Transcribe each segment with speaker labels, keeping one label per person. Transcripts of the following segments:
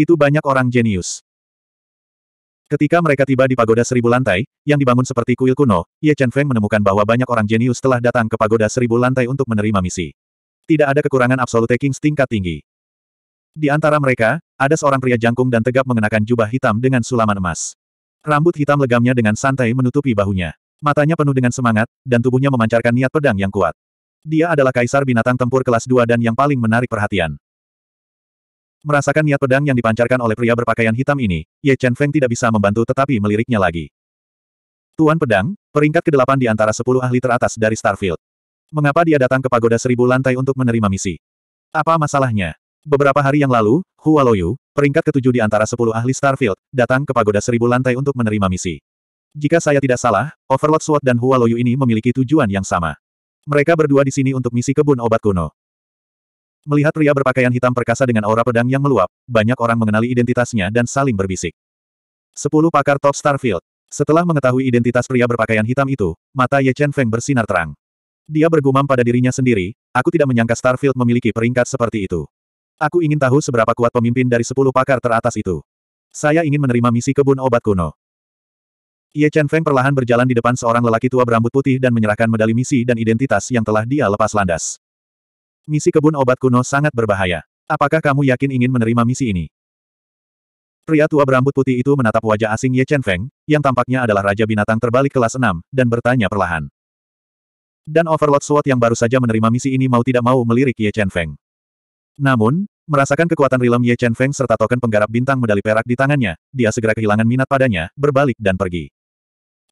Speaker 1: begitu banyak orang jenius. Ketika mereka tiba di pagoda seribu lantai, yang dibangun seperti kuil kuno, Ye Chen Feng menemukan bahwa banyak orang jenius telah datang ke pagoda seribu lantai untuk menerima misi. Tidak ada kekurangan absolute kings tingkat tinggi. Di antara mereka, ada seorang pria jangkung dan tegap mengenakan jubah hitam dengan sulaman emas. Rambut hitam legamnya dengan santai menutupi bahunya. Matanya penuh dengan semangat, dan tubuhnya memancarkan niat pedang yang kuat. Dia adalah kaisar binatang tempur kelas 2 dan yang paling menarik perhatian. Merasakan niat pedang yang dipancarkan oleh pria berpakaian hitam ini, Ye Chen Feng tidak bisa membantu tetapi meliriknya lagi. Tuan Pedang, peringkat ke-8 di antara 10 ahli teratas dari Starfield. Mengapa dia datang ke pagoda seribu lantai untuk menerima misi? Apa masalahnya? Beberapa hari yang lalu, Hua Loyu, peringkat ketujuh di antara 10 ahli Starfield, datang ke pagoda seribu lantai untuk menerima misi. Jika saya tidak salah, Overlord Sword dan Hua Loyu ini memiliki tujuan yang sama. Mereka berdua di sini untuk misi kebun obat kuno. Melihat pria berpakaian hitam perkasa dengan aura pedang yang meluap, banyak orang mengenali identitasnya dan saling berbisik. Sepuluh pakar top Starfield. Setelah mengetahui identitas pria berpakaian hitam itu, mata Ye Chen Feng bersinar terang. Dia bergumam pada dirinya sendiri, aku tidak menyangka Starfield memiliki peringkat seperti itu. Aku ingin tahu seberapa kuat pemimpin dari sepuluh pakar teratas itu. Saya ingin menerima misi kebun obat kuno. Ye Chen Feng perlahan berjalan di depan seorang lelaki tua berambut putih dan menyerahkan medali misi dan identitas yang telah dia lepas landas. Misi kebun obat kuno sangat berbahaya. Apakah kamu yakin ingin menerima misi ini? Pria tua berambut putih itu menatap wajah asing Ye Chen Feng, yang tampaknya adalah Raja Binatang terbalik kelas 6, dan bertanya perlahan. Dan Overlord Sword yang baru saja menerima misi ini mau tidak mau melirik Ye Chen Feng. Namun, merasakan kekuatan rilem Ye Chen Feng serta token penggarap bintang medali perak di tangannya, dia segera kehilangan minat padanya, berbalik dan pergi.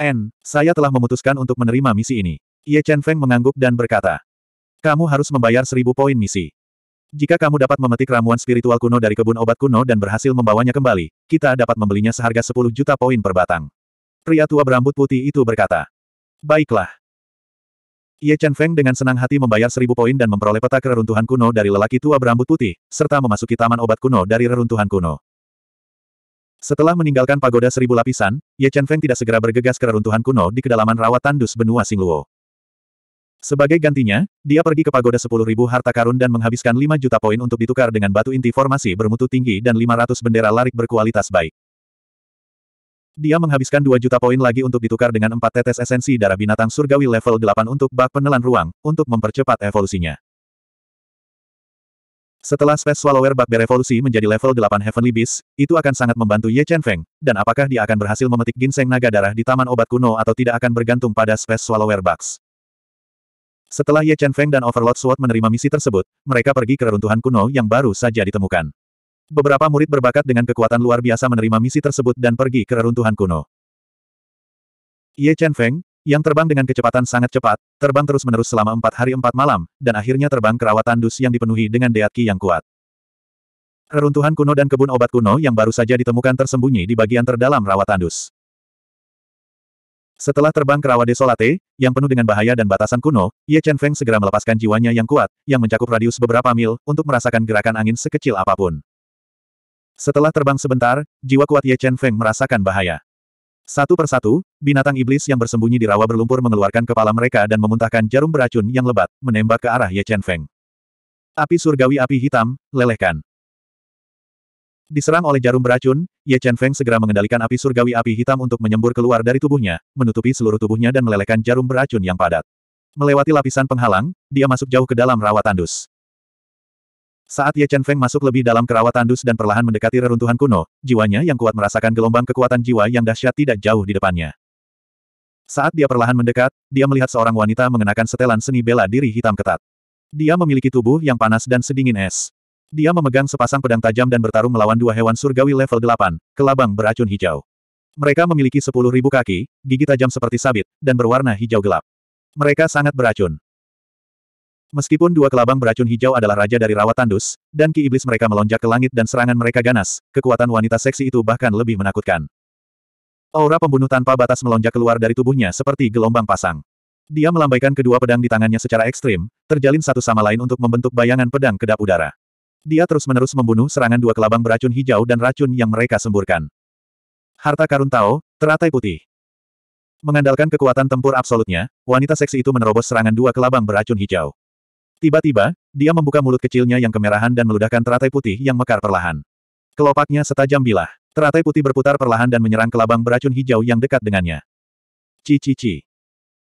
Speaker 1: N, saya telah memutuskan untuk menerima misi ini. Ye Chen Feng mengangguk dan berkata, kamu harus membayar seribu poin misi. Jika kamu dapat memetik ramuan spiritual kuno dari kebun obat kuno dan berhasil membawanya kembali, kita dapat membelinya seharga 10 juta poin per batang. Pria tua berambut putih itu berkata. Baiklah. Ye Chen Feng dengan senang hati membayar seribu poin dan memperoleh peta keruntuhan kuno dari lelaki tua berambut putih, serta memasuki taman obat kuno dari reruntuhan kuno. Setelah meninggalkan pagoda seribu lapisan, Ye Chen Feng tidak segera bergegas ke reruntuhan kuno di kedalaman rawa tandus benua Singluo. Sebagai gantinya, dia pergi ke pagoda 10.000 harta karun dan menghabiskan 5 juta poin untuk ditukar dengan batu inti formasi bermutu tinggi dan 500 bendera larik berkualitas baik. Dia menghabiskan 2 juta poin lagi untuk ditukar dengan 4 tetes esensi darah binatang surgawi level 8 untuk bak penelan ruang, untuk mempercepat evolusinya. Setelah Space Swallower bak berevolusi menjadi level 8 Heavenly Beast, itu akan sangat membantu Ye Chen Feng, dan apakah dia akan berhasil memetik ginseng naga darah di Taman Obat Kuno atau tidak akan bergantung pada Space Swallower Bugs. Setelah Ye Chen Feng dan Overlord Sword menerima misi tersebut, mereka pergi ke reruntuhan kuno yang baru saja ditemukan. Beberapa murid berbakat dengan kekuatan luar biasa menerima misi tersebut dan pergi ke reruntuhan kuno. Ye Chen Feng, yang terbang dengan kecepatan sangat cepat, terbang terus-menerus selama empat hari empat malam, dan akhirnya terbang ke rawa tandus yang dipenuhi dengan deatki yang kuat. Reruntuhan kuno dan kebun obat kuno yang baru saja ditemukan tersembunyi di bagian terdalam rawa tandus. Setelah terbang ke rawa desolate, yang penuh dengan bahaya dan batasan kuno, Ye Chen Feng segera melepaskan jiwanya yang kuat, yang mencakup radius beberapa mil, untuk merasakan gerakan angin sekecil apapun. Setelah terbang sebentar, jiwa kuat Ye Chen Feng merasakan bahaya. Satu persatu, binatang iblis yang bersembunyi di rawa berlumpur mengeluarkan kepala mereka dan memuntahkan jarum beracun yang lebat, menembak ke arah Ye Chen Feng. Api surgawi api hitam, lelehkan. Diserang oleh jarum beracun, Ye Chen Feng segera mengendalikan api surgawi api hitam untuk menyembur keluar dari tubuhnya, menutupi seluruh tubuhnya dan melelehkan jarum beracun yang padat. Melewati lapisan penghalang, dia masuk jauh ke dalam rawa tandus. Saat Ye Chen Feng masuk lebih dalam kerawat tandus dan perlahan mendekati reruntuhan kuno, jiwanya yang kuat merasakan gelombang kekuatan jiwa yang dahsyat tidak jauh di depannya. Saat dia perlahan mendekat, dia melihat seorang wanita mengenakan setelan seni bela diri hitam ketat. Dia memiliki tubuh yang panas dan sedingin es. Dia memegang sepasang pedang tajam dan bertarung melawan dua hewan surgawi level 8, kelabang beracun hijau. Mereka memiliki sepuluh ribu kaki, gigi tajam seperti sabit, dan berwarna hijau gelap. Mereka sangat beracun. Meskipun dua kelabang beracun hijau adalah raja dari rawa tandus, dan ki iblis mereka melonjak ke langit dan serangan mereka ganas, kekuatan wanita seksi itu bahkan lebih menakutkan. Aura pembunuh tanpa batas melonjak keluar dari tubuhnya seperti gelombang pasang. Dia melambaikan kedua pedang di tangannya secara ekstrim, terjalin satu sama lain untuk membentuk bayangan pedang kedap udara. Dia terus-menerus membunuh serangan dua kelabang beracun hijau dan racun yang mereka semburkan. Harta karun Tao, teratai putih. Mengandalkan kekuatan tempur absolutnya, wanita seksi itu menerobos serangan dua kelabang beracun hijau. Tiba-tiba, dia membuka mulut kecilnya yang kemerahan dan meludahkan teratai putih yang mekar perlahan. Kelopaknya setajam bilah. Teratai putih berputar perlahan dan menyerang kelabang beracun hijau yang dekat dengannya. Cici-ci.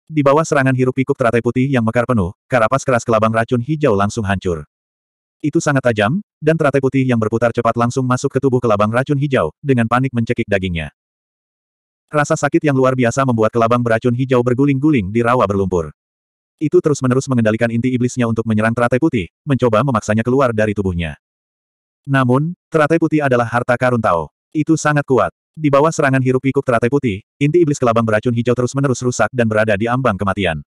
Speaker 1: Di bawah serangan hirup pikuk teratai putih yang mekar penuh, karapas keras kelabang racun hijau langsung hancur. Itu sangat tajam, dan teratai putih yang berputar cepat langsung masuk ke tubuh kelabang racun hijau, dengan panik mencekik dagingnya. Rasa sakit yang luar biasa membuat kelabang beracun hijau berguling-guling di rawa berlumpur. Itu terus-menerus mengendalikan inti iblisnya untuk menyerang teratai putih, mencoba memaksanya keluar dari tubuhnya. Namun, teratai putih adalah harta karun Tao. Itu sangat kuat. Di bawah serangan hirup pikuk teratai putih, inti iblis kelabang beracun hijau terus-menerus rusak dan berada di ambang kematian.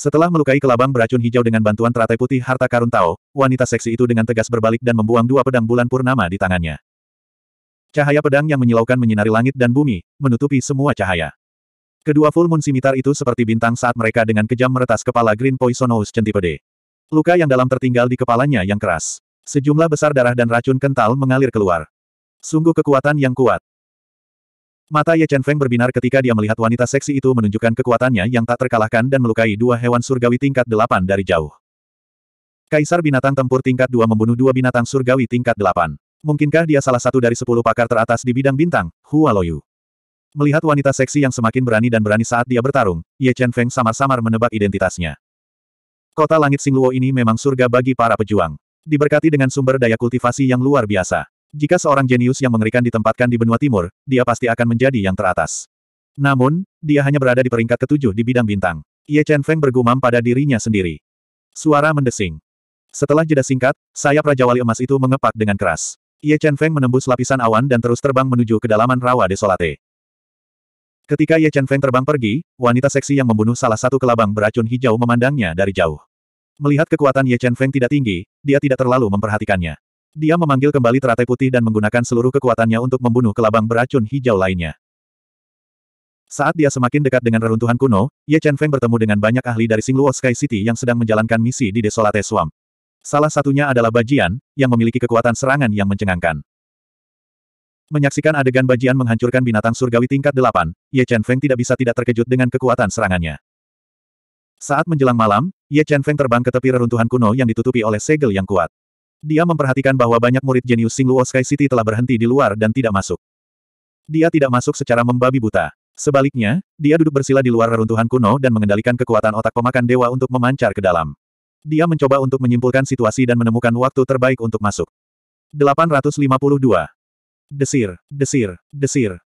Speaker 1: Setelah melukai kelabang beracun hijau dengan bantuan teratai putih harta karun Tao, wanita seksi itu dengan tegas berbalik dan membuang dua pedang bulan purnama di tangannya. Cahaya pedang yang menyilaukan menyinari langit dan bumi, menutupi semua cahaya. Kedua full moon simitar itu seperti bintang saat mereka dengan kejam meretas kepala Green Poisonous centipede. Luka yang dalam tertinggal di kepalanya yang keras. Sejumlah besar darah dan racun kental mengalir keluar. Sungguh kekuatan yang kuat. Mata Ye Chen Feng berbinar ketika dia melihat wanita seksi itu menunjukkan kekuatannya yang tak terkalahkan dan melukai dua hewan surgawi tingkat delapan dari jauh. Kaisar binatang tempur tingkat dua membunuh dua binatang surgawi tingkat delapan. Mungkinkah dia salah satu dari sepuluh pakar teratas di bidang bintang, Hua Loyu? Melihat wanita seksi yang semakin berani dan berani saat dia bertarung, Ye Chen Feng samar-samar menebak identitasnya. Kota langit Singluo ini memang surga bagi para pejuang. Diberkati dengan sumber daya kultivasi yang luar biasa. Jika seorang jenius yang mengerikan ditempatkan di benua timur, dia pasti akan menjadi yang teratas. Namun, dia hanya berada di peringkat ketujuh di bidang bintang. Ye Chen Feng bergumam pada dirinya sendiri. Suara mendesing. Setelah jeda singkat, sayap Raja Wali Emas itu mengepak dengan keras. Ye Chen Feng menembus lapisan awan dan terus terbang menuju kedalaman rawa desolate. Ketika Ye Chen Feng terbang pergi, wanita seksi yang membunuh salah satu kelabang beracun hijau memandangnya dari jauh. Melihat kekuatan Ye Chen Feng tidak tinggi, dia tidak terlalu memperhatikannya. Dia memanggil kembali teratai putih dan menggunakan seluruh kekuatannya untuk membunuh kelabang beracun hijau lainnya. Saat dia semakin dekat dengan reruntuhan kuno, Ye Chen Feng bertemu dengan banyak ahli dari Singluo Sky City yang sedang menjalankan misi di Desolate Swamp. Salah satunya adalah Bajian, yang memiliki kekuatan serangan yang mencengangkan. Menyaksikan adegan Bajian menghancurkan binatang surgawi tingkat delapan, Ye Chen Feng tidak bisa tidak terkejut dengan kekuatan serangannya. Saat menjelang malam, Ye Chen Feng terbang ke tepi reruntuhan kuno yang ditutupi oleh segel yang kuat. Dia memperhatikan bahwa banyak murid jenius Singluo Sky City telah berhenti di luar dan tidak masuk. Dia tidak masuk secara membabi buta. Sebaliknya, dia duduk bersila di luar reruntuhan kuno dan mengendalikan kekuatan otak pemakan dewa untuk memancar ke dalam. Dia mencoba untuk menyimpulkan situasi dan menemukan waktu terbaik untuk masuk. 852. Desir, desir, desir.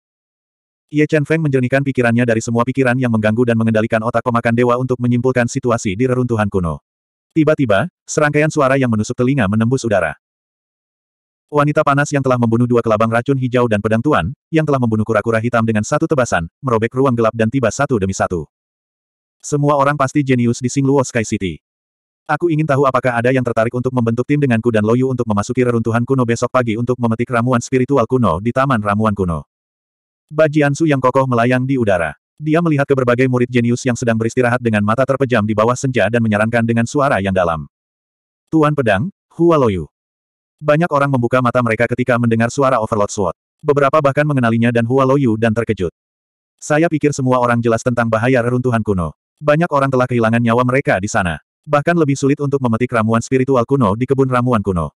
Speaker 1: Ye Chen Feng menjernihkan pikirannya dari semua pikiran yang mengganggu dan mengendalikan otak pemakan dewa untuk menyimpulkan situasi di reruntuhan kuno. Tiba-tiba, serangkaian suara yang menusuk telinga menembus udara. Wanita panas yang telah membunuh dua kelabang racun hijau dan pedang tuan, yang telah membunuh kura-kura hitam dengan satu tebasan, merobek ruang gelap dan tiba satu demi satu. Semua orang pasti jenius di Singluo Sky City. Aku ingin tahu apakah ada yang tertarik untuk membentuk tim denganku dan Loyu untuk memasuki reruntuhan kuno besok pagi untuk memetik ramuan spiritual kuno di Taman Ramuan Kuno. Bajian Su yang kokoh melayang di udara. Dia melihat ke berbagai murid jenius yang sedang beristirahat dengan mata terpejam di bawah senja dan menyarankan dengan suara yang dalam. Tuan Pedang, Hua Loyu. Banyak orang membuka mata mereka ketika mendengar suara Overlord Sword. Beberapa bahkan mengenalinya dan Hua Loyu dan terkejut. Saya pikir semua orang jelas tentang bahaya reruntuhan kuno. Banyak orang telah kehilangan nyawa mereka di sana. Bahkan lebih sulit untuk memetik ramuan spiritual kuno di kebun ramuan kuno.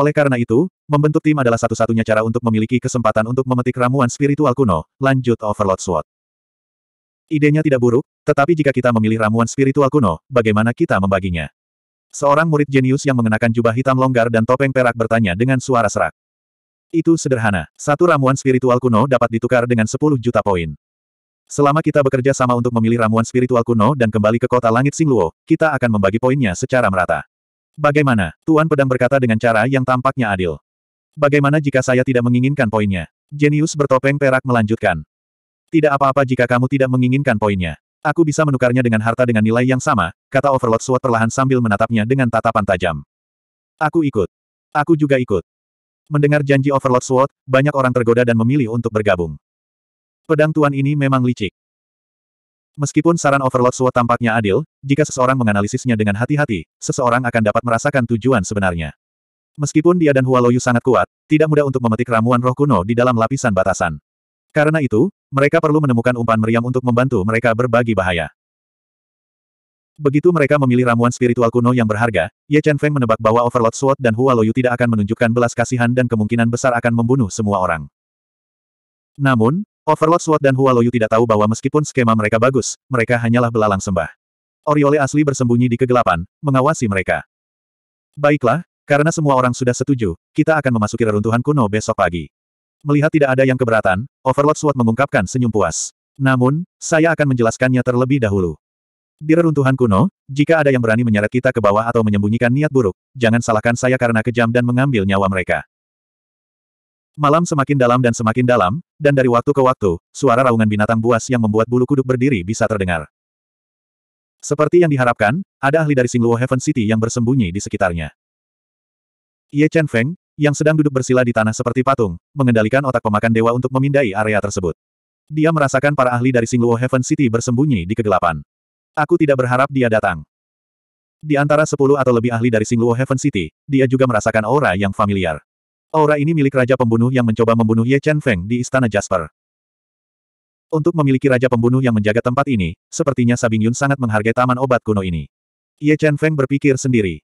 Speaker 1: Oleh karena itu, membentuk tim adalah satu-satunya cara untuk memiliki kesempatan untuk memetik ramuan spiritual kuno, lanjut Overlord Sword. Idenya tidak buruk, tetapi jika kita memilih ramuan spiritual kuno, bagaimana kita membaginya? Seorang murid jenius yang mengenakan jubah hitam longgar dan topeng perak bertanya dengan suara serak. Itu sederhana, satu ramuan spiritual kuno dapat ditukar dengan 10 juta poin. Selama kita bekerja sama untuk memilih ramuan spiritual kuno dan kembali ke kota langit Singluo, kita akan membagi poinnya secara merata. Bagaimana? Tuan Pedang berkata dengan cara yang tampaknya adil. Bagaimana jika saya tidak menginginkan poinnya? Jenius bertopeng perak melanjutkan. Tidak apa-apa jika kamu tidak menginginkan poinnya. Aku bisa menukarnya dengan harta dengan nilai yang sama, kata Overlord Sword perlahan sambil menatapnya dengan tatapan tajam. Aku ikut. Aku juga ikut. Mendengar janji Overlord Sword, banyak orang tergoda dan memilih untuk bergabung. Pedang tuan ini memang licik. Meskipun saran Overlord Sword tampaknya adil, jika seseorang menganalisisnya dengan hati-hati, seseorang akan dapat merasakan tujuan sebenarnya. Meskipun dia dan Hualoyu sangat kuat, tidak mudah untuk memetik ramuan roh kuno di dalam lapisan batasan. Karena itu, mereka perlu menemukan umpan meriam untuk membantu mereka berbagi bahaya. Begitu mereka memilih ramuan spiritual kuno yang berharga, Ye Chen Feng menebak bahwa Overlord Sword dan Hua Loyu tidak akan menunjukkan belas kasihan dan kemungkinan besar akan membunuh semua orang. Namun, Overlord Sword dan Hua Loyu tidak tahu bahwa meskipun skema mereka bagus, mereka hanyalah belalang sembah. Oriole asli bersembunyi di kegelapan, mengawasi mereka. Baiklah, karena semua orang sudah setuju, kita akan memasuki reruntuhan kuno besok pagi. Melihat tidak ada yang keberatan, Overlord Sword mengungkapkan senyum puas. Namun, saya akan menjelaskannya terlebih dahulu. Di reruntuhan kuno, jika ada yang berani menyeret kita ke bawah atau menyembunyikan niat buruk, jangan salahkan saya karena kejam dan mengambil nyawa mereka. Malam semakin dalam dan semakin dalam, dan dari waktu ke waktu, suara raungan binatang buas yang membuat bulu kuduk berdiri bisa terdengar. Seperti yang diharapkan, ada ahli dari Singluo Heaven City yang bersembunyi di sekitarnya. Ye Chen Feng, yang sedang duduk bersila di tanah seperti patung, mengendalikan otak pemakan dewa untuk memindai area tersebut. Dia merasakan para ahli dari Singluo Heaven City bersembunyi di kegelapan. Aku tidak berharap dia datang. Di antara sepuluh atau lebih ahli dari Singluo Heaven City, dia juga merasakan aura yang familiar. Aura ini milik Raja Pembunuh yang mencoba membunuh Ye Chen Feng di Istana Jasper. Untuk memiliki Raja Pembunuh yang menjaga tempat ini, sepertinya Sabing Yun sangat menghargai taman obat kuno ini. Ye Chen Feng berpikir sendiri.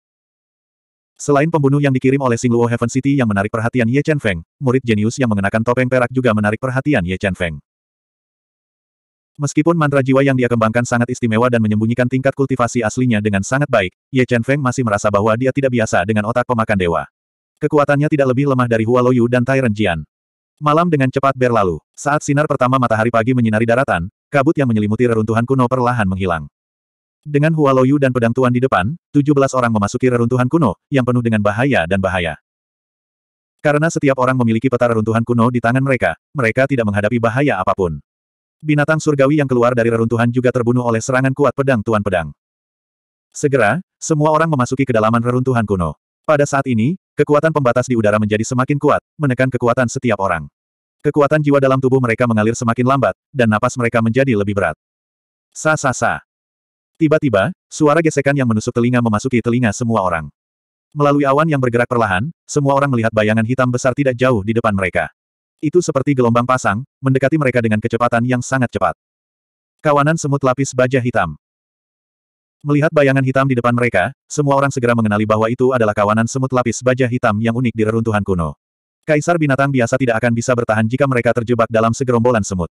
Speaker 1: Selain pembunuh yang dikirim oleh Singluo Heaven City yang menarik perhatian Ye Chen Feng, murid jenius yang mengenakan topeng perak juga menarik perhatian Ye Chen Feng. Meskipun mantra jiwa yang dia kembangkan sangat istimewa dan menyembunyikan tingkat kultivasi aslinya dengan sangat baik, Ye Chen Feng masih merasa bahwa dia tidak biasa dengan otak pemakan dewa. Kekuatannya tidak lebih lemah dari Hua Loyu dan Tai Renjian. Malam dengan cepat berlalu. Saat sinar pertama matahari pagi menyinari daratan, kabut yang menyelimuti reruntuhan kuno perlahan menghilang. Dengan Hua Loyu dan pedang tuan di depan, 17 orang memasuki reruntuhan kuno, yang penuh dengan bahaya dan bahaya. Karena setiap orang memiliki peta reruntuhan kuno di tangan mereka, mereka tidak menghadapi bahaya apapun. Binatang surgawi yang keluar dari reruntuhan juga terbunuh oleh serangan kuat pedang tuan pedang. Segera, semua orang memasuki kedalaman reruntuhan kuno. Pada saat ini, kekuatan pembatas di udara menjadi semakin kuat, menekan kekuatan setiap orang. Kekuatan jiwa dalam tubuh mereka mengalir semakin lambat, dan napas mereka menjadi lebih berat. Sa-sa-sa. Tiba-tiba, suara gesekan yang menusuk telinga memasuki telinga semua orang. Melalui awan yang bergerak perlahan, semua orang melihat bayangan hitam besar tidak jauh di depan mereka. Itu seperti gelombang pasang, mendekati mereka dengan kecepatan yang sangat cepat. Kawanan semut lapis baja hitam. Melihat bayangan hitam di depan mereka, semua orang segera mengenali bahwa itu adalah kawanan semut lapis baja hitam yang unik di reruntuhan kuno. Kaisar binatang biasa tidak akan bisa bertahan jika mereka terjebak dalam segerombolan semut.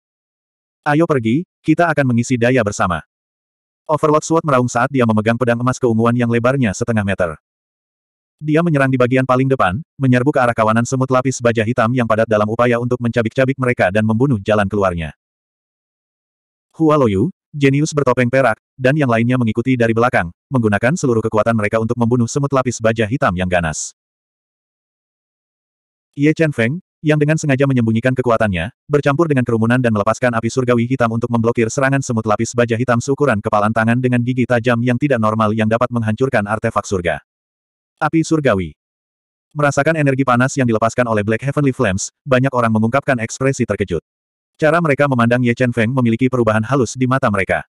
Speaker 1: Ayo pergi, kita akan mengisi daya bersama. Overlord Sword meraung saat dia memegang pedang emas keunguan yang lebarnya setengah meter. Dia menyerang di bagian paling depan, menyerbu ke arah kawanan semut lapis baja hitam yang padat dalam upaya untuk mencabik-cabik mereka dan membunuh jalan keluarnya. Hua Loyu, jenius bertopeng perak, dan yang lainnya mengikuti dari belakang, menggunakan seluruh kekuatan mereka untuk membunuh semut lapis baja hitam yang ganas. Ye Chen Feng, yang dengan sengaja menyembunyikan kekuatannya, bercampur dengan kerumunan dan melepaskan api surgawi hitam untuk memblokir serangan semut lapis baja hitam seukuran kepalan tangan dengan gigi tajam yang tidak normal yang dapat menghancurkan artefak surga. Api surgawi. Merasakan energi panas yang dilepaskan oleh Black Heavenly Flames, banyak orang mengungkapkan ekspresi terkejut. Cara mereka memandang Ye Chen Feng memiliki perubahan halus di mata mereka.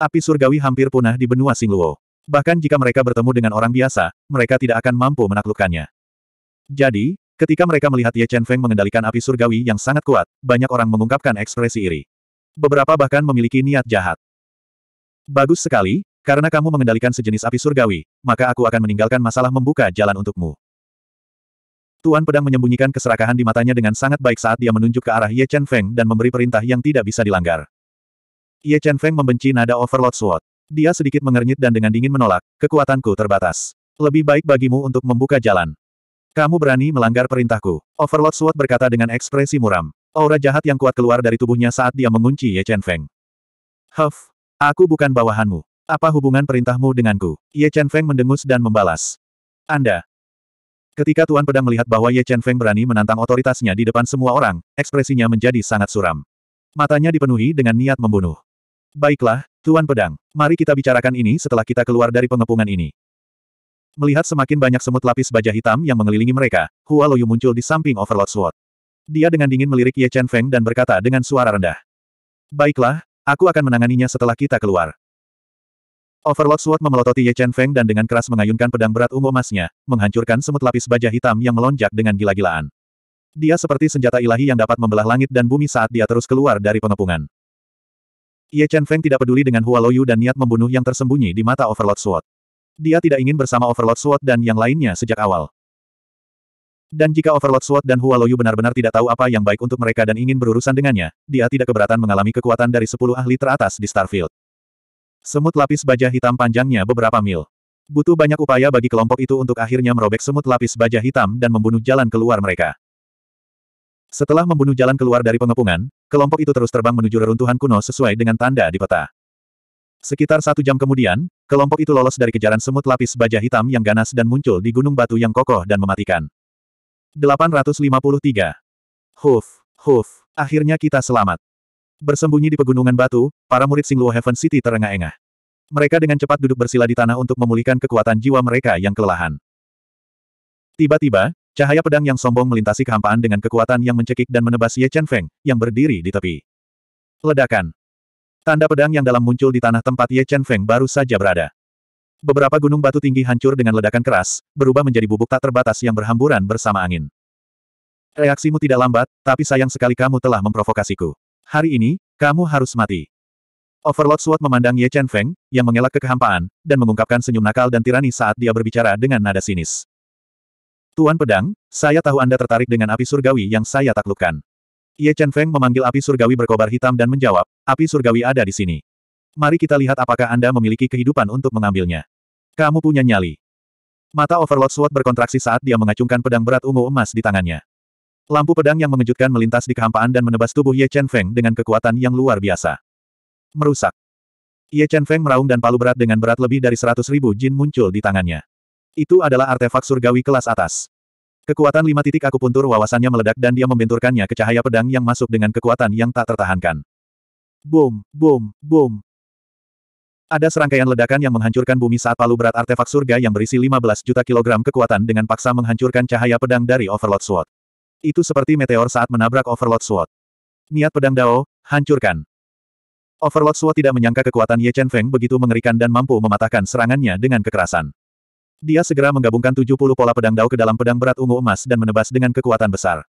Speaker 1: Api surgawi hampir punah di benua Sing Luo. Bahkan jika mereka bertemu dengan orang biasa, mereka tidak akan mampu menaklukkannya. Jadi, Ketika mereka melihat Ye Chen Feng mengendalikan api surgawi yang sangat kuat, banyak orang mengungkapkan ekspresi iri. Beberapa bahkan memiliki niat jahat. Bagus sekali, karena kamu mengendalikan sejenis api surgawi, maka aku akan meninggalkan masalah membuka jalan untukmu. Tuan Pedang menyembunyikan keserakahan di matanya dengan sangat baik saat dia menunjuk ke arah Ye Chen Feng dan memberi perintah yang tidak bisa dilanggar. Ye Chen Feng membenci nada Overlord Sword. Dia sedikit mengernyit dan dengan dingin menolak, kekuatanku terbatas. Lebih baik bagimu untuk membuka jalan. Kamu berani melanggar perintahku. Overlord Sword berkata dengan ekspresi muram. Aura jahat yang kuat keluar dari tubuhnya saat dia mengunci Ye Chen Feng. Huff, aku bukan bawahanmu. Apa hubungan perintahmu denganku? Ye Chen Feng mendengus dan membalas. Anda. Ketika Tuan Pedang melihat bahwa Ye Chen Feng berani menantang otoritasnya di depan semua orang, ekspresinya menjadi sangat suram. Matanya dipenuhi dengan niat membunuh. Baiklah, Tuan Pedang, mari kita bicarakan ini setelah kita keluar dari pengepungan ini. Melihat semakin banyak semut lapis baja hitam yang mengelilingi mereka, Hua Loyu muncul di samping Overlord Sword. Dia dengan dingin melirik Ye Chen Feng dan berkata dengan suara rendah. Baiklah, aku akan menanganinya setelah kita keluar. Overlord Sword memelototi Ye Chen Feng dan dengan keras mengayunkan pedang berat ungu emasnya, menghancurkan semut lapis baja hitam yang melonjak dengan gila-gilaan. Dia seperti senjata ilahi yang dapat membelah langit dan bumi saat dia terus keluar dari pengepungan. Ye Chen Feng tidak peduli dengan Hua Loyu dan niat membunuh yang tersembunyi di mata Overlord Sword. Dia tidak ingin bersama Overlord Sword dan yang lainnya sejak awal. Dan jika Overlord Sword dan Hualoyu benar-benar tidak tahu apa yang baik untuk mereka dan ingin berurusan dengannya, dia tidak keberatan mengalami kekuatan dari sepuluh ahli teratas di Starfield. Semut lapis baja hitam panjangnya beberapa mil. Butuh banyak upaya bagi kelompok itu untuk akhirnya merobek semut lapis baja hitam dan membunuh jalan keluar mereka. Setelah membunuh jalan keluar dari pengepungan, kelompok itu terus terbang menuju reruntuhan kuno sesuai dengan tanda di peta. Sekitar satu jam kemudian, kelompok itu lolos dari kejaran semut lapis baja hitam yang ganas dan muncul di gunung batu yang kokoh dan mematikan. 853. Huf, huf, akhirnya kita selamat. Bersembunyi di pegunungan batu, para murid Singluo Heaven City terengah-engah. Mereka dengan cepat duduk bersila di tanah untuk memulihkan kekuatan jiwa mereka yang kelelahan. Tiba-tiba, cahaya pedang yang sombong melintasi kehampaan dengan kekuatan yang mencekik dan menebas Ye Chen Feng, yang berdiri di tepi. Ledakan. Tanda pedang yang dalam muncul di tanah tempat Ye Chen Feng baru saja berada. Beberapa gunung batu tinggi hancur dengan ledakan keras, berubah menjadi bubuk tak terbatas yang berhamburan bersama angin. Reaksimu tidak lambat, tapi sayang sekali kamu telah memprovokasiku. Hari ini, kamu harus mati. Overlord Sword memandang Ye Chen Feng, yang mengelak kehampaan, dan mengungkapkan senyum nakal dan tirani saat dia berbicara dengan nada sinis. Tuan Pedang, saya tahu Anda tertarik dengan api surgawi yang saya taklukkan. Ye Chen Feng memanggil api surgawi berkobar hitam dan menjawab, api surgawi ada di sini. Mari kita lihat apakah Anda memiliki kehidupan untuk mengambilnya. Kamu punya nyali. Mata Overlord Sword berkontraksi saat dia mengacungkan pedang berat ungu emas di tangannya. Lampu pedang yang mengejutkan melintas di kehampaan dan menebas tubuh Ye Chen Feng dengan kekuatan yang luar biasa. Merusak. Ye Chen Feng meraung dan palu berat dengan berat lebih dari seratus ribu jin muncul di tangannya. Itu adalah artefak surgawi kelas atas. Kekuatan lima titik aku puntur wawasannya meledak dan dia membenturkannya ke cahaya pedang yang masuk dengan kekuatan yang tak tertahankan. Boom, boom, boom. Ada serangkaian ledakan yang menghancurkan bumi saat palu berat artefak surga yang berisi 15 juta kilogram kekuatan dengan paksa menghancurkan cahaya pedang dari Overlord Sword. Itu seperti meteor saat menabrak Overlord Sword. Niat pedang Dao, hancurkan. Overlord Sword tidak menyangka kekuatan Ye Chen Feng begitu mengerikan dan mampu mematahkan serangannya dengan kekerasan. Dia segera menggabungkan 70 pola pedang dao ke dalam pedang berat ungu emas dan menebas dengan kekuatan besar.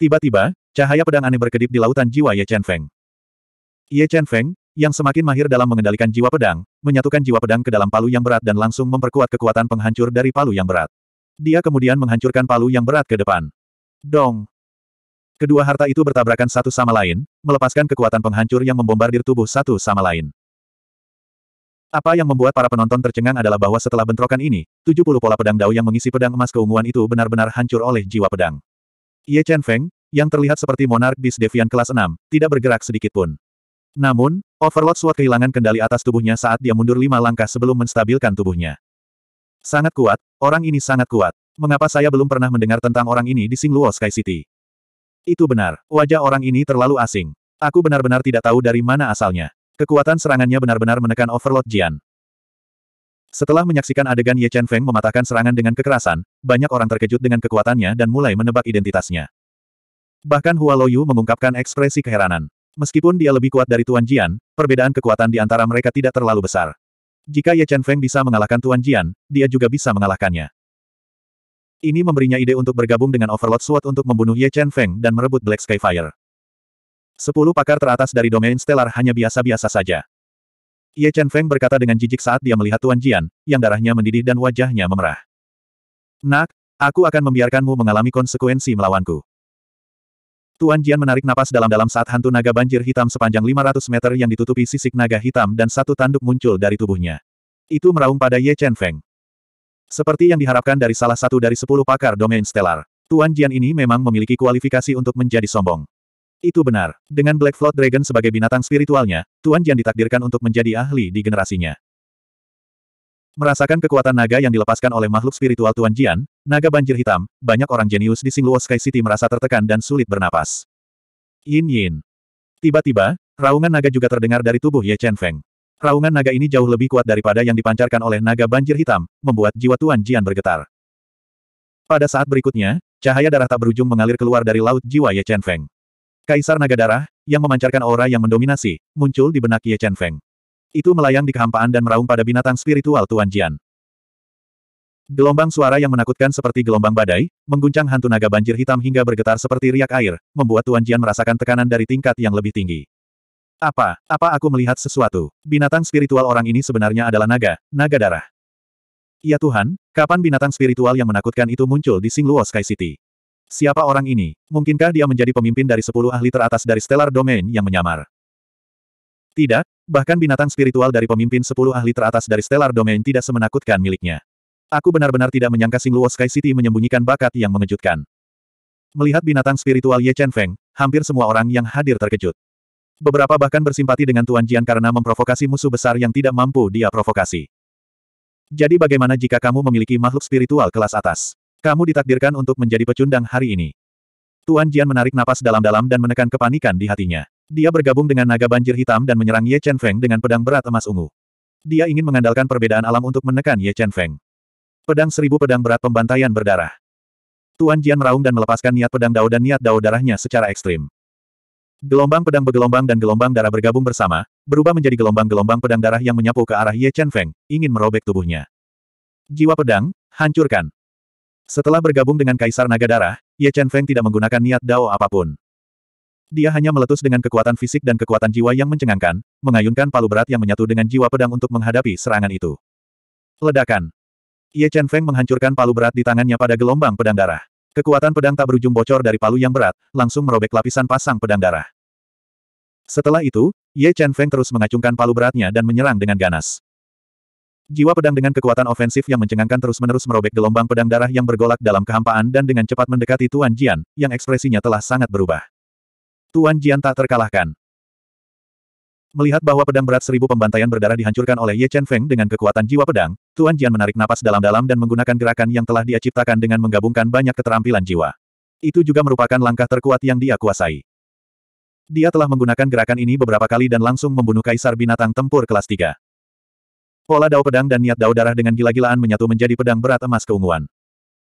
Speaker 1: Tiba-tiba, cahaya pedang aneh berkedip di lautan jiwa Ye Chen Feng. Ye Chen Feng, yang semakin mahir dalam mengendalikan jiwa pedang, menyatukan jiwa pedang ke dalam palu yang berat dan langsung memperkuat kekuatan penghancur dari palu yang berat. Dia kemudian menghancurkan palu yang berat ke depan. Dong! Kedua harta itu bertabrakan satu sama lain, melepaskan kekuatan penghancur yang membombardir tubuh satu sama lain. Apa yang membuat para penonton tercengang adalah bahwa setelah bentrokan ini, 70 pola pedang dao yang mengisi pedang emas keunguan itu benar-benar hancur oleh jiwa pedang. Ye Chen Feng, yang terlihat seperti monark bis devian kelas 6, tidak bergerak sedikit pun. Namun, Overlord Sword kehilangan kendali atas tubuhnya saat dia mundur lima langkah sebelum menstabilkan tubuhnya. Sangat kuat, orang ini sangat kuat. Mengapa saya belum pernah mendengar tentang orang ini di Singluo Sky City? Itu benar, wajah orang ini terlalu asing. Aku benar-benar tidak tahu dari mana asalnya. Kekuatan serangannya benar-benar menekan Overlord Jian. Setelah menyaksikan adegan Ye Chen Feng mematahkan serangan dengan kekerasan, banyak orang terkejut dengan kekuatannya dan mulai menebak identitasnya. Bahkan Hua Loyu mengungkapkan ekspresi keheranan. Meskipun dia lebih kuat dari Tuan Jian, perbedaan kekuatan di antara mereka tidak terlalu besar. Jika Ye Chen Feng bisa mengalahkan Tuan Jian, dia juga bisa mengalahkannya. Ini memberinya ide untuk bergabung dengan Overlord Sword untuk membunuh Ye Chen Feng dan merebut Black Sky Fire. Sepuluh pakar teratas dari domain stellar hanya biasa-biasa saja. Ye Chen Feng berkata dengan jijik saat dia melihat Tuan Jian, yang darahnya mendidih dan wajahnya memerah. Nak, aku akan membiarkanmu mengalami konsekuensi melawanku. Tuan Jian menarik napas dalam-dalam saat hantu naga banjir hitam sepanjang 500 meter yang ditutupi sisik naga hitam dan satu tanduk muncul dari tubuhnya. Itu meraung pada Ye Chen Feng. Seperti yang diharapkan dari salah satu dari sepuluh pakar domain stellar, Tuan Jian ini memang memiliki kualifikasi untuk menjadi sombong. Itu benar. Dengan Black Flood Dragon sebagai binatang spiritualnya, Tuan Jian ditakdirkan untuk menjadi ahli di generasinya. Merasakan kekuatan naga yang dilepaskan oleh makhluk spiritual Tuan Jian, naga banjir hitam, banyak orang jenius di Singluo Sky City merasa tertekan dan sulit bernapas. Yin Yin. Tiba-tiba, raungan naga juga terdengar dari tubuh Ye Chen Feng. Raungan naga ini jauh lebih kuat daripada yang dipancarkan oleh naga banjir hitam, membuat jiwa Tuan Jian bergetar. Pada saat berikutnya, cahaya darah tak berujung mengalir keluar dari laut jiwa Ye Chen Feng. Kaisar Naga Darah, yang memancarkan aura yang mendominasi, muncul di benak Ye Chen Feng. Itu melayang di kehampaan dan meraung pada binatang spiritual Tuan Jian. Gelombang suara yang menakutkan seperti gelombang badai, mengguncang hantu naga banjir hitam hingga bergetar seperti riak air, membuat Tuan Jian merasakan tekanan dari tingkat yang lebih tinggi. Apa, apa aku melihat sesuatu? Binatang spiritual orang ini sebenarnya adalah naga, naga darah. Ya Tuhan, kapan binatang spiritual yang menakutkan itu muncul di Singluo Sky City? Siapa orang ini? Mungkinkah dia menjadi pemimpin dari sepuluh ahli teratas dari Stellar Domain yang menyamar? Tidak, bahkan binatang spiritual dari pemimpin sepuluh ahli teratas dari Stellar Domain tidak semenakutkan miliknya. Aku benar-benar tidak menyangka Luo Sky City menyembunyikan bakat yang mengejutkan. Melihat binatang spiritual Ye Chen Feng, hampir semua orang yang hadir terkejut. Beberapa bahkan bersimpati dengan Tuan Jian karena memprovokasi musuh besar yang tidak mampu dia provokasi. Jadi bagaimana jika kamu memiliki makhluk spiritual kelas atas? Kamu ditakdirkan untuk menjadi pecundang hari ini. Tuan Jian menarik napas dalam-dalam dan menekan kepanikan di hatinya. Dia bergabung dengan naga banjir hitam dan menyerang Ye Chen Feng dengan pedang berat emas ungu. Dia ingin mengandalkan perbedaan alam untuk menekan Ye Chen Feng. Pedang seribu pedang berat pembantaian berdarah. Tuan Jian meraung dan melepaskan niat pedang dao dan niat dao darahnya secara ekstrim. Gelombang pedang bergelombang dan gelombang darah bergabung bersama, berubah menjadi gelombang-gelombang pedang darah yang menyapu ke arah Ye Chen Feng, ingin merobek tubuhnya. Jiwa pedang, hancurkan. Setelah bergabung dengan Kaisar Naga Darah, Ye Chen Feng tidak menggunakan niat dao apapun. Dia hanya meletus dengan kekuatan fisik dan kekuatan jiwa yang mencengangkan, mengayunkan palu berat yang menyatu dengan jiwa pedang untuk menghadapi serangan itu. Ledakan. Ye Chen Feng menghancurkan palu berat di tangannya pada gelombang pedang darah. Kekuatan pedang tak berujung bocor dari palu yang berat, langsung merobek lapisan pasang pedang darah. Setelah itu, Ye Chen Feng terus mengacungkan palu beratnya dan menyerang dengan ganas. Jiwa pedang dengan kekuatan ofensif yang mencengangkan terus-menerus merobek gelombang pedang darah yang bergolak dalam kehampaan dan dengan cepat mendekati Tuan Jian, yang ekspresinya telah sangat berubah. Tuan Jian tak terkalahkan. Melihat bahwa pedang berat seribu pembantaian berdarah dihancurkan oleh Ye Chen Feng dengan kekuatan jiwa pedang, Tuan Jian menarik napas dalam-dalam dan menggunakan gerakan yang telah dia ciptakan dengan menggabungkan banyak keterampilan jiwa. Itu juga merupakan langkah terkuat yang dia kuasai. Dia telah menggunakan gerakan ini beberapa kali dan langsung membunuh kaisar binatang tempur kelas 3. Pola dao pedang dan niat dao darah dengan gila-gilaan menyatu menjadi pedang berat emas keunguan.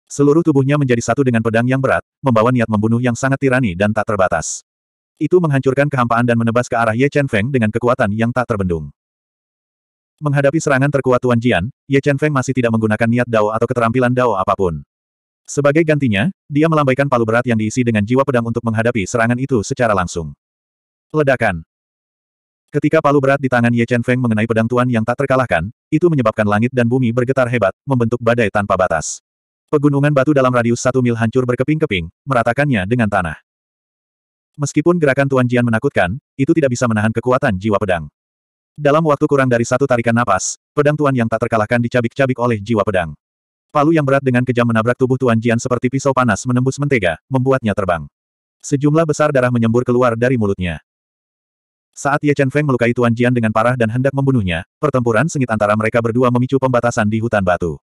Speaker 1: Seluruh tubuhnya menjadi satu dengan pedang yang berat, membawa niat membunuh yang sangat tirani dan tak terbatas. Itu menghancurkan kehampaan dan menebas ke arah Ye Chen Feng dengan kekuatan yang tak terbendung. Menghadapi serangan terkuat Tuan Jian, Ye Chen Feng masih tidak menggunakan niat dao atau keterampilan dao apapun. Sebagai gantinya, dia melambaikan palu berat yang diisi dengan jiwa pedang untuk menghadapi serangan itu secara langsung. Ledakan. Ketika palu berat di tangan Ye Chen Feng mengenai pedang tuan yang tak terkalahkan, itu menyebabkan langit dan bumi bergetar hebat, membentuk badai tanpa batas. Pegunungan batu dalam radius satu mil hancur berkeping-keping, meratakannya dengan tanah. Meskipun gerakan Tuan Jian menakutkan, itu tidak bisa menahan kekuatan jiwa pedang. Dalam waktu kurang dari satu tarikan napas, pedang Tuan yang tak terkalahkan dicabik-cabik oleh jiwa pedang. Palu yang berat dengan kejam menabrak tubuh Tuan Jian seperti pisau panas menembus mentega, membuatnya terbang. Sejumlah besar darah menyembur keluar dari mulutnya. Saat Ye Chen Feng melukai Tuan Jian dengan parah dan hendak membunuhnya, pertempuran sengit antara mereka berdua memicu pembatasan di hutan batu.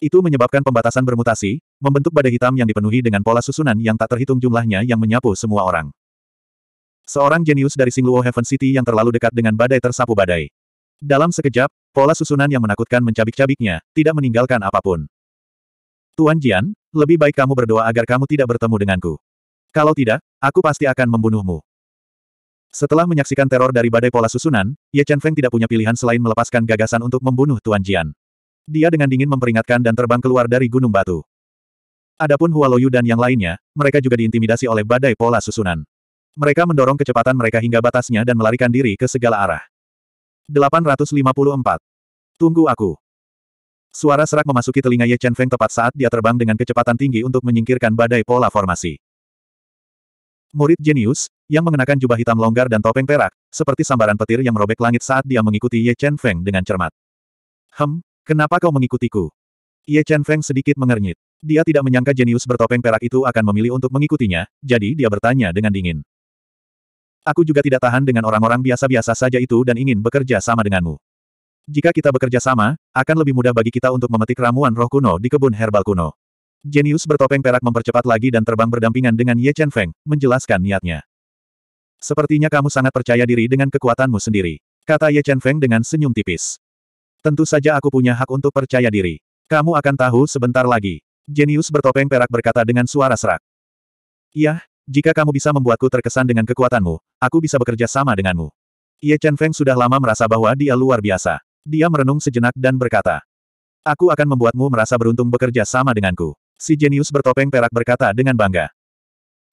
Speaker 1: Itu menyebabkan pembatasan bermutasi, membentuk badai hitam yang dipenuhi dengan pola susunan yang tak terhitung jumlahnya yang menyapu semua orang. Seorang jenius dari Singluo Heaven City yang terlalu dekat dengan badai tersapu badai. Dalam sekejap, pola susunan yang menakutkan mencabik-cabiknya, tidak meninggalkan apapun. Tuan Jian, lebih baik kamu berdoa agar kamu tidak bertemu denganku. Kalau tidak, aku pasti akan membunuhmu. Setelah menyaksikan teror dari badai pola susunan, Ye Chen Feng tidak punya pilihan selain melepaskan gagasan untuk membunuh Tuan Jian. Dia dengan dingin memperingatkan dan terbang keluar dari gunung batu. Adapun Hua Loyu dan yang lainnya, mereka juga diintimidasi oleh badai pola susunan. Mereka mendorong kecepatan mereka hingga batasnya dan melarikan diri ke segala arah. 854. Tunggu aku. Suara serak memasuki telinga Ye Chen Feng tepat saat dia terbang dengan kecepatan tinggi untuk menyingkirkan badai pola formasi. Murid jenius, yang mengenakan jubah hitam longgar dan topeng perak, seperti sambaran petir yang merobek langit saat dia mengikuti Ye Chen Feng dengan cermat. Hem, kenapa kau mengikutiku? Ye Chen Feng sedikit mengernyit. Dia tidak menyangka jenius bertopeng perak itu akan memilih untuk mengikutinya, jadi dia bertanya dengan dingin. Aku juga tidak tahan dengan orang-orang biasa-biasa saja itu dan ingin bekerja sama denganmu. Jika kita bekerja sama, akan lebih mudah bagi kita untuk memetik ramuan roh kuno di kebun herbal kuno. Jenius bertopeng perak mempercepat lagi dan terbang berdampingan dengan Ye Chen Feng, menjelaskan niatnya. Sepertinya kamu sangat percaya diri dengan kekuatanmu sendiri. Kata Ye Chen Feng dengan senyum tipis. Tentu saja aku punya hak untuk percaya diri. Kamu akan tahu sebentar lagi. Jenius bertopeng perak berkata dengan suara serak. Iya, jika kamu bisa membuatku terkesan dengan kekuatanmu, aku bisa bekerja sama denganmu. Ye Chen Feng sudah lama merasa bahwa dia luar biasa. Dia merenung sejenak dan berkata, Aku akan membuatmu merasa beruntung bekerja sama denganku. Si jenius bertopeng perak berkata dengan bangga.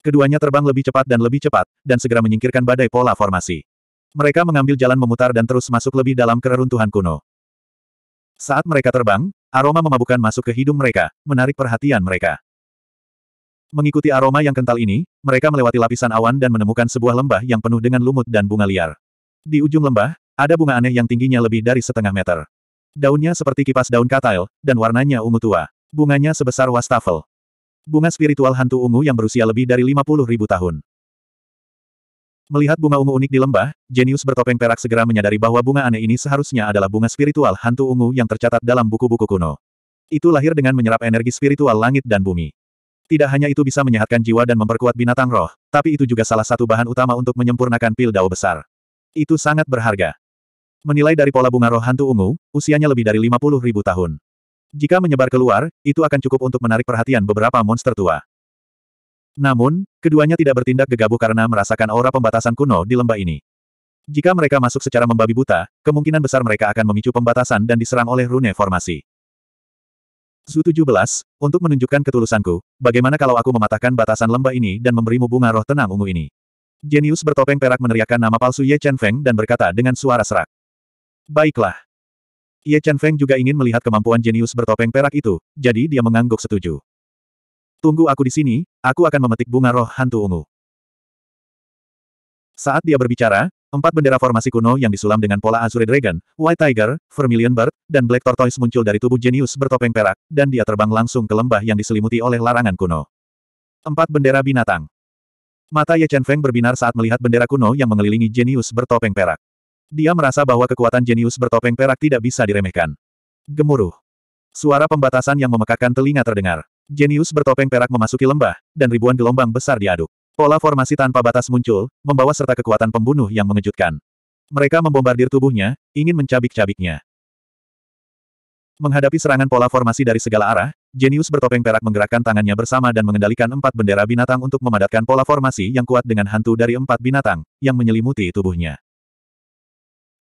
Speaker 1: Keduanya terbang lebih cepat dan lebih cepat, dan segera menyingkirkan badai pola formasi. Mereka mengambil jalan memutar dan terus masuk lebih dalam kereruntuhan kuno. Saat mereka terbang, aroma memabukkan masuk ke hidung mereka, menarik perhatian mereka. Mengikuti aroma yang kental ini, mereka melewati lapisan awan dan menemukan sebuah lembah yang penuh dengan lumut dan bunga liar. Di ujung lembah, ada bunga aneh yang tingginya lebih dari setengah meter. Daunnya seperti kipas daun katail, dan warnanya ungu tua. Bunganya sebesar wastafel. Bunga spiritual hantu ungu yang berusia lebih dari 50 ribu tahun. Melihat bunga ungu unik di lembah, jenius bertopeng perak segera menyadari bahwa bunga aneh ini seharusnya adalah bunga spiritual hantu ungu yang tercatat dalam buku-buku kuno. Itu lahir dengan menyerap energi spiritual langit dan bumi. Tidak hanya itu bisa menyehatkan jiwa dan memperkuat binatang roh, tapi itu juga salah satu bahan utama untuk menyempurnakan pil dao besar. Itu sangat berharga. Menilai dari pola bunga roh hantu ungu, usianya lebih dari 50 ribu tahun. Jika menyebar keluar, itu akan cukup untuk menarik perhatian beberapa monster tua. Namun, keduanya tidak bertindak gegabah karena merasakan aura pembatasan kuno di lembah ini. Jika mereka masuk secara membabi buta, kemungkinan besar mereka akan memicu pembatasan dan diserang oleh rune formasi. Su 17, untuk menunjukkan ketulusanku, bagaimana kalau aku mematahkan batasan lembah ini dan memberimu bunga roh tenang ungu ini? Jenius bertopeng perak meneriakkan nama palsu Ye Chen Feng dan berkata dengan suara serak. Baiklah. Ye Chen Feng juga ingin melihat kemampuan jenius bertopeng perak itu, jadi dia mengangguk setuju. Tunggu aku di sini, aku akan memetik bunga roh hantu ungu. Saat dia berbicara, empat bendera formasi kuno yang disulam dengan pola Azure Dragon, White Tiger, Vermilion Bird, dan Black Tortoise muncul dari tubuh jenius bertopeng perak, dan dia terbang langsung ke lembah yang diselimuti oleh larangan kuno. Empat bendera binatang. Mata Ye Chen Feng berbinar saat melihat bendera kuno yang mengelilingi jenius bertopeng perak. Dia merasa bahwa kekuatan jenius bertopeng perak tidak bisa diremehkan. Gemuruh. Suara pembatasan yang memekakkan telinga terdengar. Jenius bertopeng perak memasuki lembah, dan ribuan gelombang besar diaduk. Pola formasi tanpa batas muncul, membawa serta kekuatan pembunuh yang mengejutkan. Mereka membombardir tubuhnya, ingin mencabik-cabiknya. Menghadapi serangan pola formasi dari segala arah, jenius bertopeng perak menggerakkan tangannya bersama dan mengendalikan empat bendera binatang untuk memadatkan pola formasi yang kuat dengan hantu dari empat binatang, yang menyelimuti tubuhnya.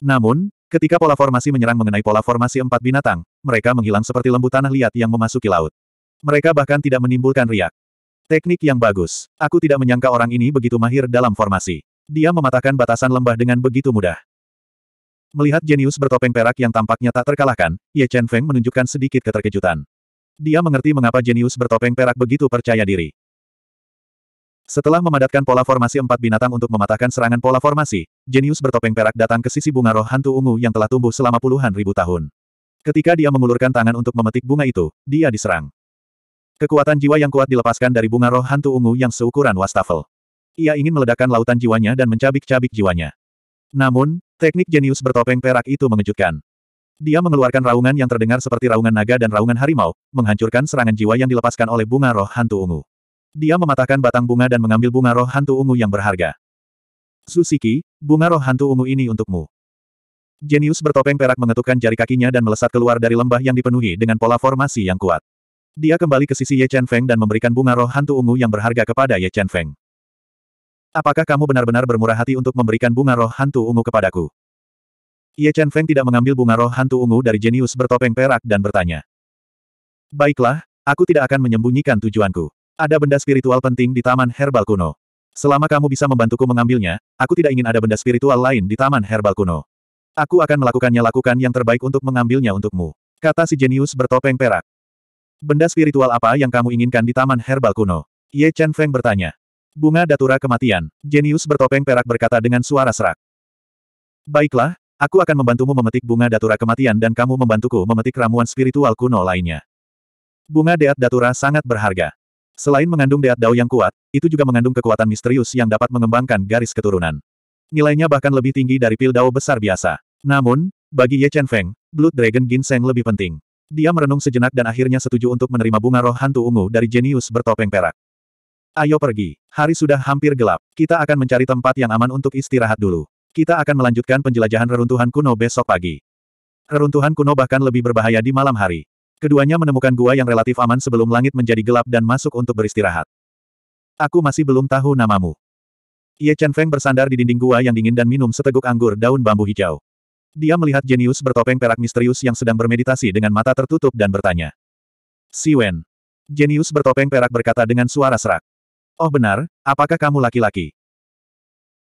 Speaker 1: Namun, ketika pola formasi menyerang mengenai pola formasi empat binatang, mereka menghilang seperti lembu tanah liat yang memasuki laut. Mereka bahkan tidak menimbulkan riak. Teknik yang bagus. Aku tidak menyangka orang ini begitu mahir dalam formasi. Dia mematahkan batasan lembah dengan begitu mudah. Melihat jenius bertopeng perak yang tampaknya tak terkalahkan, Ye Chen Feng menunjukkan sedikit keterkejutan. Dia mengerti mengapa jenius bertopeng perak begitu percaya diri. Setelah memadatkan pola formasi empat binatang untuk mematahkan serangan pola formasi, jenius bertopeng perak datang ke sisi bunga roh hantu ungu yang telah tumbuh selama puluhan ribu tahun. Ketika dia mengulurkan tangan untuk memetik bunga itu, dia diserang. Kekuatan jiwa yang kuat dilepaskan dari bunga roh hantu ungu yang seukuran wastafel. Ia ingin meledakkan lautan jiwanya dan mencabik-cabik jiwanya. Namun, teknik jenius bertopeng perak itu mengejutkan. Dia mengeluarkan raungan yang terdengar seperti raungan naga dan raungan harimau, menghancurkan serangan jiwa yang dilepaskan oleh bunga roh hantu ungu. Dia mematahkan batang bunga dan mengambil bunga roh hantu ungu yang berharga. Susiki, bunga roh hantu ungu ini untukmu. Jenius bertopeng perak mengetukkan jari kakinya dan melesat keluar dari lembah yang dipenuhi dengan pola formasi yang kuat. Dia kembali ke sisi Ye Chen Feng dan memberikan bunga roh hantu ungu yang berharga kepada Ye Chen Feng. Apakah kamu benar-benar bermurah hati untuk memberikan bunga roh hantu ungu kepadaku? Ye Chen Feng tidak mengambil bunga roh hantu ungu dari jenius bertopeng perak dan bertanya. Baiklah, aku tidak akan menyembunyikan tujuanku. Ada benda spiritual penting di taman herbal kuno. Selama kamu bisa membantuku mengambilnya, aku tidak ingin ada benda spiritual lain di taman herbal kuno. Aku akan melakukannya lakukan yang terbaik untuk mengambilnya untukmu. Kata si jenius bertopeng perak. Benda spiritual apa yang kamu inginkan di taman herbal kuno? Ye Chen Feng bertanya. Bunga datura kematian. Jenius bertopeng perak berkata dengan suara serak. Baiklah, aku akan membantumu memetik bunga datura kematian dan kamu membantuku memetik ramuan spiritual kuno lainnya. Bunga deat datura sangat berharga. Selain mengandung Deat Dao yang kuat, itu juga mengandung kekuatan misterius yang dapat mengembangkan garis keturunan. Nilainya bahkan lebih tinggi dari pil Dao besar biasa. Namun, bagi Ye Chen Feng, Blood Dragon Ginseng lebih penting. Dia merenung sejenak dan akhirnya setuju untuk menerima bunga roh hantu ungu dari jenius bertopeng perak. Ayo pergi. Hari sudah hampir gelap. Kita akan mencari tempat yang aman untuk istirahat dulu. Kita akan melanjutkan penjelajahan reruntuhan kuno besok pagi. Reruntuhan kuno bahkan lebih berbahaya di malam hari. Keduanya menemukan gua yang relatif aman sebelum langit menjadi gelap dan masuk untuk beristirahat. Aku masih belum tahu namamu. Ye Chen Feng bersandar di dinding gua yang dingin dan minum seteguk anggur daun bambu hijau. Dia melihat jenius bertopeng perak misterius yang sedang bermeditasi dengan mata tertutup dan bertanya. Si Wen. Jenius bertopeng perak berkata dengan suara serak. Oh benar, apakah kamu laki-laki?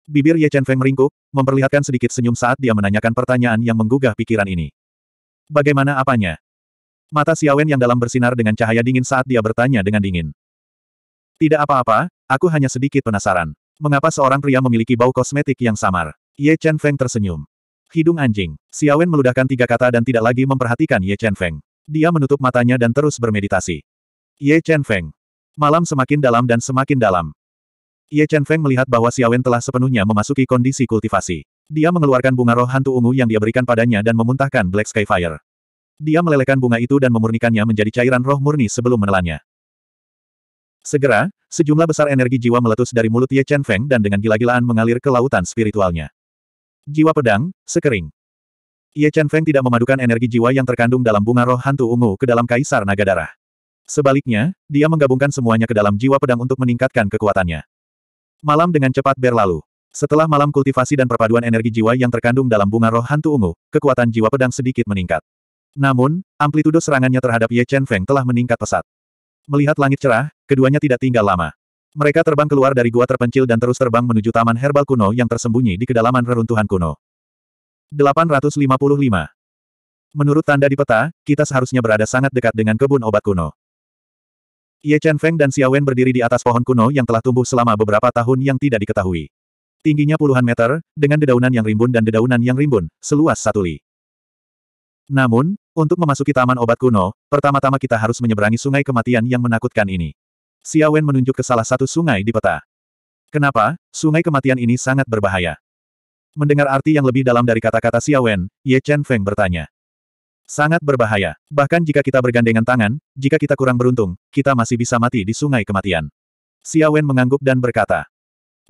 Speaker 1: Bibir Ye Chen Feng meringkuk, memperlihatkan sedikit senyum saat dia menanyakan pertanyaan yang menggugah pikiran ini. Bagaimana apanya? Mata Xiaowen yang dalam bersinar dengan cahaya dingin saat dia bertanya dengan dingin. Tidak apa-apa, aku hanya sedikit penasaran. Mengapa seorang pria memiliki bau kosmetik yang samar? Ye Chen Feng tersenyum. Hidung anjing. Xiaowen meludahkan tiga kata dan tidak lagi memperhatikan Ye Chen Feng. Dia menutup matanya dan terus bermeditasi. Ye Chen Feng. Malam semakin dalam dan semakin dalam. Ye Chen Feng melihat bahwa Xiaowen telah sepenuhnya memasuki kondisi kultivasi. Dia mengeluarkan bunga roh hantu ungu yang dia berikan padanya dan memuntahkan Black Sky Fire. Dia melelehkan bunga itu dan memurnikannya menjadi cairan roh murni sebelum menelannya. Segera, sejumlah besar energi jiwa meletus dari mulut Ye Chen Feng dan dengan gila-gilaan mengalir ke lautan spiritualnya. Jiwa pedang, sekering. Ye Chen Feng tidak memadukan energi jiwa yang terkandung dalam bunga roh hantu ungu ke dalam kaisar naga darah. Sebaliknya, dia menggabungkan semuanya ke dalam jiwa pedang untuk meningkatkan kekuatannya. Malam dengan cepat berlalu. Setelah malam kultivasi dan perpaduan energi jiwa yang terkandung dalam bunga roh hantu ungu, kekuatan jiwa pedang sedikit meningkat. Namun, amplitudo serangannya terhadap Ye Chen Feng telah meningkat pesat. Melihat langit cerah, keduanya tidak tinggal lama. Mereka terbang keluar dari gua terpencil dan terus terbang menuju taman herbal kuno yang tersembunyi di kedalaman reruntuhan kuno. 855. Menurut tanda di peta, kita seharusnya berada sangat dekat dengan kebun obat kuno. Ye Chen Feng dan Xia Wen berdiri di atas pohon kuno yang telah tumbuh selama beberapa tahun yang tidak diketahui. Tingginya puluhan meter, dengan dedaunan yang rimbun dan dedaunan yang rimbun, seluas satu li. Namun, untuk memasuki taman obat kuno, pertama-tama kita harus menyeberangi sungai kematian yang menakutkan ini. Wen menunjuk ke salah satu sungai di peta. Kenapa? Sungai kematian ini sangat berbahaya. Mendengar arti yang lebih dalam dari kata-kata Wen, Ye Chen Feng bertanya. Sangat berbahaya. Bahkan jika kita bergandengan tangan, jika kita kurang beruntung, kita masih bisa mati di sungai kematian. Wen mengangguk dan berkata.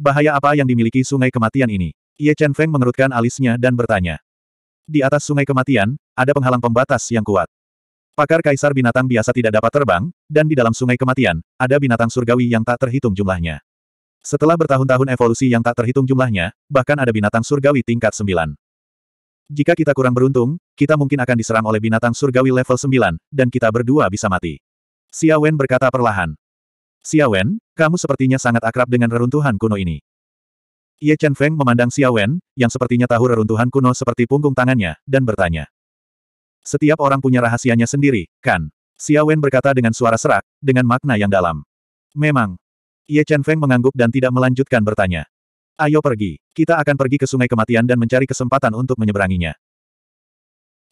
Speaker 1: Bahaya apa yang dimiliki sungai kematian ini? Ye Chen Feng mengerutkan alisnya dan bertanya. Di atas sungai kematian, ada penghalang pembatas yang kuat. Pakar kaisar binatang biasa tidak dapat terbang, dan di dalam sungai kematian, ada binatang surgawi yang tak terhitung jumlahnya. Setelah bertahun-tahun evolusi yang tak terhitung jumlahnya, bahkan ada binatang surgawi tingkat 9. Jika kita kurang beruntung, kita mungkin akan diserang oleh binatang surgawi level 9, dan kita berdua bisa mati. Wen berkata perlahan. Wen, kamu sepertinya sangat akrab dengan reruntuhan kuno ini. Ye Chen Feng memandang Xia Wen, yang sepertinya tahu reruntuhan kuno seperti punggung tangannya, dan bertanya. Setiap orang punya rahasianya sendiri, kan? Xia Wen berkata dengan suara serak, dengan makna yang dalam. Memang. Ye Chen Feng mengangguk dan tidak melanjutkan bertanya. Ayo pergi. Kita akan pergi ke sungai kematian dan mencari kesempatan untuk menyeberanginya.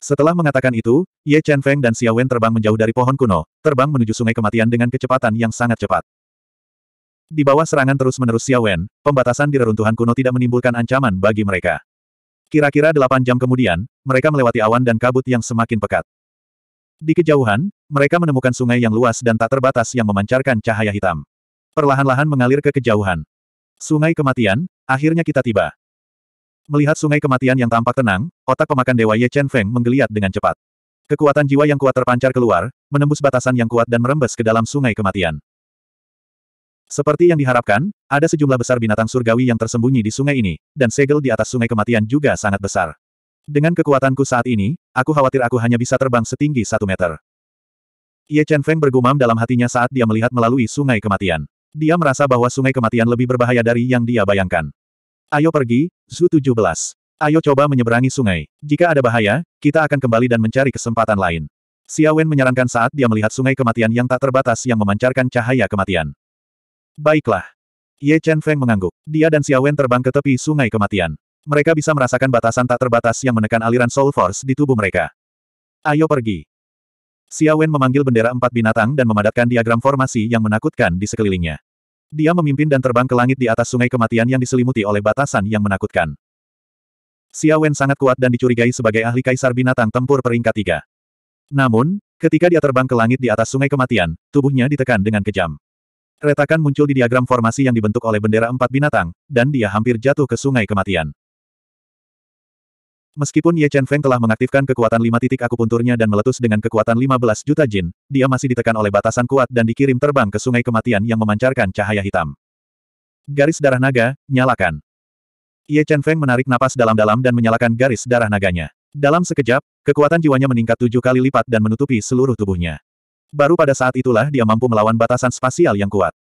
Speaker 1: Setelah mengatakan itu, Ye Chen Feng dan Xia Wen terbang menjauh dari pohon kuno, terbang menuju sungai kematian dengan kecepatan yang sangat cepat. Di bawah serangan terus-menerus Xiaowen, pembatasan di reruntuhan kuno tidak menimbulkan ancaman bagi mereka. Kira-kira delapan jam kemudian, mereka melewati awan dan kabut yang semakin pekat. Di kejauhan, mereka menemukan sungai yang luas dan tak terbatas yang memancarkan cahaya hitam. Perlahan-lahan mengalir ke kejauhan. Sungai kematian, akhirnya kita tiba. Melihat sungai kematian yang tampak tenang, otak pemakan Dewa Ye Chen Feng menggeliat dengan cepat. Kekuatan jiwa yang kuat terpancar keluar, menembus batasan yang kuat dan merembes ke dalam sungai kematian. Seperti yang diharapkan, ada sejumlah besar binatang surgawi yang tersembunyi di sungai ini, dan segel di atas sungai kematian juga sangat besar. Dengan kekuatanku saat ini, aku khawatir aku hanya bisa terbang setinggi satu meter. Ye Chen Feng bergumam dalam hatinya saat dia melihat melalui sungai kematian. Dia merasa bahwa sungai kematian lebih berbahaya dari yang dia bayangkan. Ayo pergi, Zu 17. Ayo coba menyeberangi sungai. Jika ada bahaya, kita akan kembali dan mencari kesempatan lain. Xiaowen menyarankan saat dia melihat sungai kematian yang tak terbatas yang memancarkan cahaya kematian. Baiklah. Ye Chen Feng mengangguk. Dia dan Wen terbang ke tepi sungai kematian. Mereka bisa merasakan batasan tak terbatas yang menekan aliran soul force di tubuh mereka. Ayo pergi. Wen memanggil bendera empat binatang dan memadatkan diagram formasi yang menakutkan di sekelilingnya. Dia memimpin dan terbang ke langit di atas sungai kematian yang diselimuti oleh batasan yang menakutkan. Wen sangat kuat dan dicurigai sebagai ahli kaisar binatang tempur peringkat tiga. Namun, ketika dia terbang ke langit di atas sungai kematian, tubuhnya ditekan dengan kejam. Retakan muncul di diagram formasi yang dibentuk oleh bendera empat binatang, dan dia hampir jatuh ke sungai kematian. Meskipun Ye Chen Feng telah mengaktifkan kekuatan lima titik akupunturnya dan meletus dengan kekuatan 15 juta jin, dia masih ditekan oleh batasan kuat dan dikirim terbang ke sungai kematian yang memancarkan cahaya hitam. Garis darah naga, nyalakan. Ye Chen Feng menarik napas dalam-dalam dan menyalakan garis darah naganya. Dalam sekejap, kekuatan jiwanya meningkat tujuh kali lipat dan menutupi seluruh tubuhnya. Baru pada saat itulah dia mampu melawan batasan spasial yang kuat.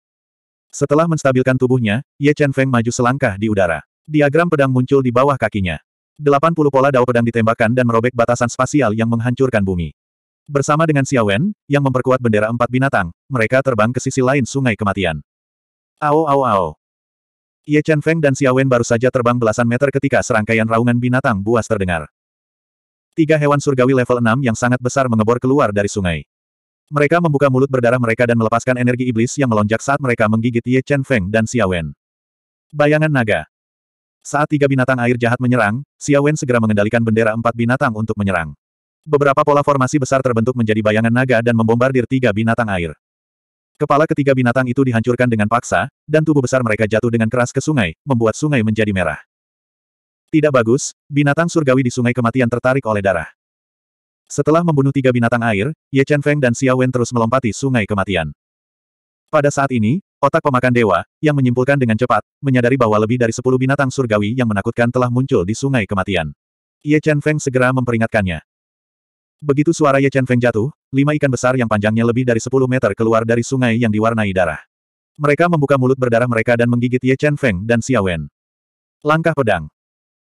Speaker 1: Setelah menstabilkan tubuhnya, Ye Chen Feng maju selangkah di udara. Diagram pedang muncul di bawah kakinya. 80 pola dao pedang ditembakkan dan merobek batasan spasial yang menghancurkan bumi. Bersama dengan Wen, yang memperkuat bendera empat binatang, mereka terbang ke sisi lain sungai kematian. Ao ao ao. Ye Chen Feng dan Wen baru saja terbang belasan meter ketika serangkaian raungan binatang buas terdengar. Tiga hewan surgawi level 6 yang sangat besar mengebor keluar dari sungai. Mereka membuka mulut berdarah mereka dan melepaskan energi iblis yang melonjak saat mereka menggigit Ye Chen Feng dan Xia Wen. Bayangan naga. Saat tiga binatang air jahat menyerang, Xia Wen segera mengendalikan bendera empat binatang untuk menyerang. Beberapa pola formasi besar terbentuk menjadi bayangan naga dan membombardir tiga binatang air. Kepala ketiga binatang itu dihancurkan dengan paksa, dan tubuh besar mereka jatuh dengan keras ke sungai, membuat sungai menjadi merah. Tidak bagus, binatang surgawi di sungai kematian tertarik oleh darah. Setelah membunuh tiga binatang air, Ye Chen Feng dan Xia Wen terus melompati sungai kematian. Pada saat ini, otak pemakan dewa, yang menyimpulkan dengan cepat, menyadari bahwa lebih dari sepuluh binatang surgawi yang menakutkan telah muncul di sungai kematian. Ye Chen Feng segera memperingatkannya. Begitu suara Ye Chen Feng jatuh, lima ikan besar yang panjangnya lebih dari sepuluh meter keluar dari sungai yang diwarnai darah. Mereka membuka mulut berdarah mereka dan menggigit Ye Chen Feng dan Xia Wen. Langkah pedang.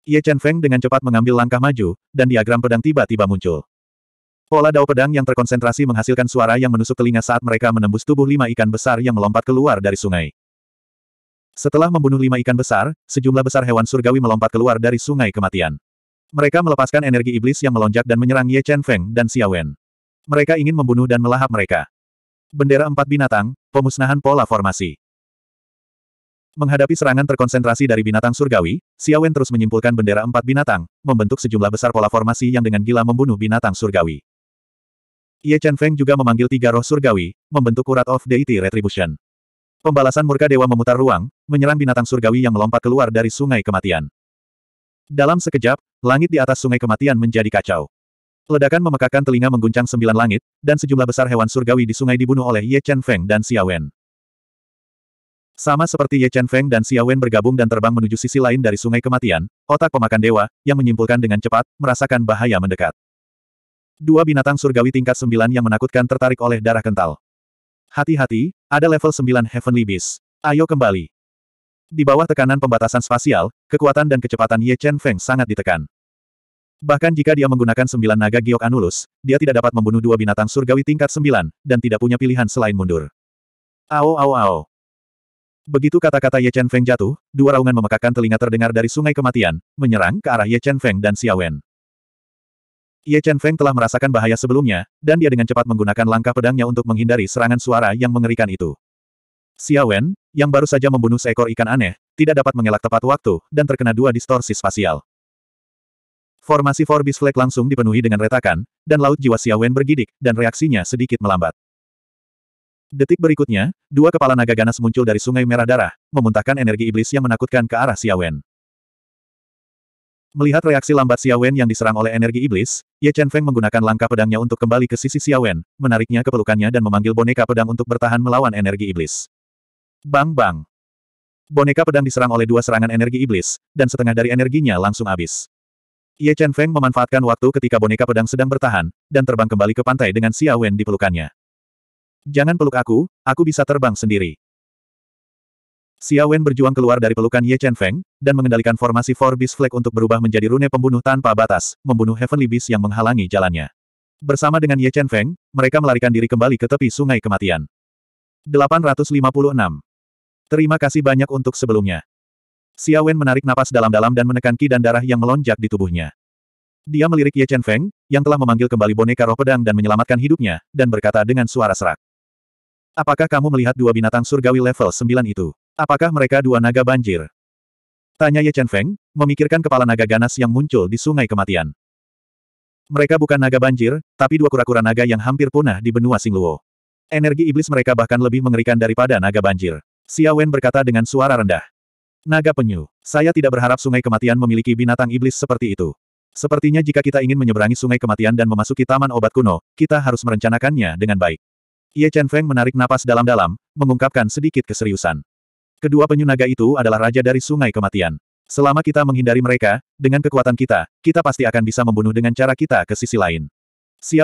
Speaker 1: Ye Chen Feng dengan cepat mengambil langkah maju, dan diagram pedang tiba-tiba muncul. Pola dao pedang yang terkonsentrasi menghasilkan suara yang menusuk telinga saat mereka menembus tubuh lima ikan besar yang melompat keluar dari sungai. Setelah membunuh lima ikan besar, sejumlah besar hewan surgawi melompat keluar dari sungai kematian. Mereka melepaskan energi iblis yang melonjak dan menyerang Ye Chen Feng dan Xia Wen. Mereka ingin membunuh dan melahap mereka. Bendera empat binatang, pemusnahan pola formasi. Menghadapi serangan terkonsentrasi dari binatang surgawi, Xia Wen terus menyimpulkan bendera empat binatang, membentuk sejumlah besar pola formasi yang dengan gila membunuh binatang surgawi. Ye Chen Feng juga memanggil tiga roh surgawi, membentuk urat of Deity Retribution. Pembalasan murka dewa memutar ruang, menyerang binatang surgawi yang melompat keluar dari sungai kematian. Dalam sekejap, langit di atas sungai kematian menjadi kacau. Ledakan memekakan telinga mengguncang sembilan langit, dan sejumlah besar hewan surgawi di sungai dibunuh oleh Ye Chen Feng dan Wen. Sama seperti Ye Chen Feng dan Wen bergabung dan terbang menuju sisi lain dari sungai kematian, otak pemakan dewa, yang menyimpulkan dengan cepat, merasakan bahaya mendekat. Dua binatang surgawi tingkat sembilan yang menakutkan tertarik oleh darah kental. Hati-hati, ada level sembilan Heavenly Beast. Ayo kembali. Di bawah tekanan pembatasan spasial, kekuatan dan kecepatan Ye Chen Feng sangat ditekan. Bahkan jika dia menggunakan sembilan naga giok anulus, dia tidak dapat membunuh dua binatang surgawi tingkat sembilan, dan tidak punya pilihan selain mundur. Ao ao ao. Begitu kata-kata Ye Chen Feng jatuh, dua raungan memekakkan telinga terdengar dari sungai kematian, menyerang ke arah Ye Chen Feng dan Xiaowen. Ye Chen Feng telah merasakan bahaya sebelumnya, dan dia dengan cepat menggunakan langkah pedangnya untuk menghindari serangan suara yang mengerikan itu. Xia Wen, yang baru saja membunuh seekor ikan aneh, tidak dapat mengelak tepat waktu, dan terkena dua distorsi spasial. Formasi Forbis Flag langsung dipenuhi dengan retakan, dan laut jiwa Xia Wen bergidik, dan reaksinya sedikit melambat. Detik berikutnya, dua kepala naga ganas muncul dari sungai merah darah, memuntahkan energi iblis yang menakutkan ke arah Xia Wen. Melihat reaksi lambat Xiaowen yang diserang oleh energi iblis, Ye Chen Feng menggunakan langkah pedangnya untuk kembali ke sisi Xiaowen, menariknya ke pelukannya dan memanggil boneka pedang untuk bertahan melawan energi iblis. Bang bang. Boneka pedang diserang oleh dua serangan energi iblis, dan setengah dari energinya langsung habis. Ye Chen Feng memanfaatkan waktu ketika boneka pedang sedang bertahan, dan terbang kembali ke pantai dengan Xiaowen di pelukannya. Jangan peluk aku, aku bisa terbang sendiri. Xiaowen Wen berjuang keluar dari pelukan Ye Chen Feng, dan mengendalikan formasi Four Beast Flag untuk berubah menjadi rune pembunuh tanpa batas, membunuh Heavenly Beast yang menghalangi jalannya. Bersama dengan Ye Chen Feng, mereka melarikan diri kembali ke tepi sungai kematian. 856. Terima kasih banyak untuk sebelumnya. Xiaowen Wen menarik napas dalam-dalam dan menekan ki dan darah yang melonjak di tubuhnya. Dia melirik Ye Chen Feng, yang telah memanggil kembali boneka roh pedang dan menyelamatkan hidupnya, dan berkata dengan suara serak. Apakah kamu melihat dua binatang surgawi level 9 itu? Apakah mereka dua naga banjir? Tanya Ye Chen Feng, memikirkan kepala naga ganas yang muncul di sungai kematian. Mereka bukan naga banjir, tapi dua kura-kura naga yang hampir punah di benua Singluo. Energi iblis mereka bahkan lebih mengerikan daripada naga banjir. Xia Wen berkata dengan suara rendah. Naga penyu, saya tidak berharap sungai kematian memiliki binatang iblis seperti itu. Sepertinya jika kita ingin menyeberangi sungai kematian dan memasuki taman obat kuno, kita harus merencanakannya dengan baik. Ye Chen Feng menarik napas dalam-dalam, mengungkapkan sedikit keseriusan. Kedua penyu naga itu adalah raja dari sungai kematian. Selama kita menghindari mereka, dengan kekuatan kita, kita pasti akan bisa membunuh dengan cara kita ke sisi lain.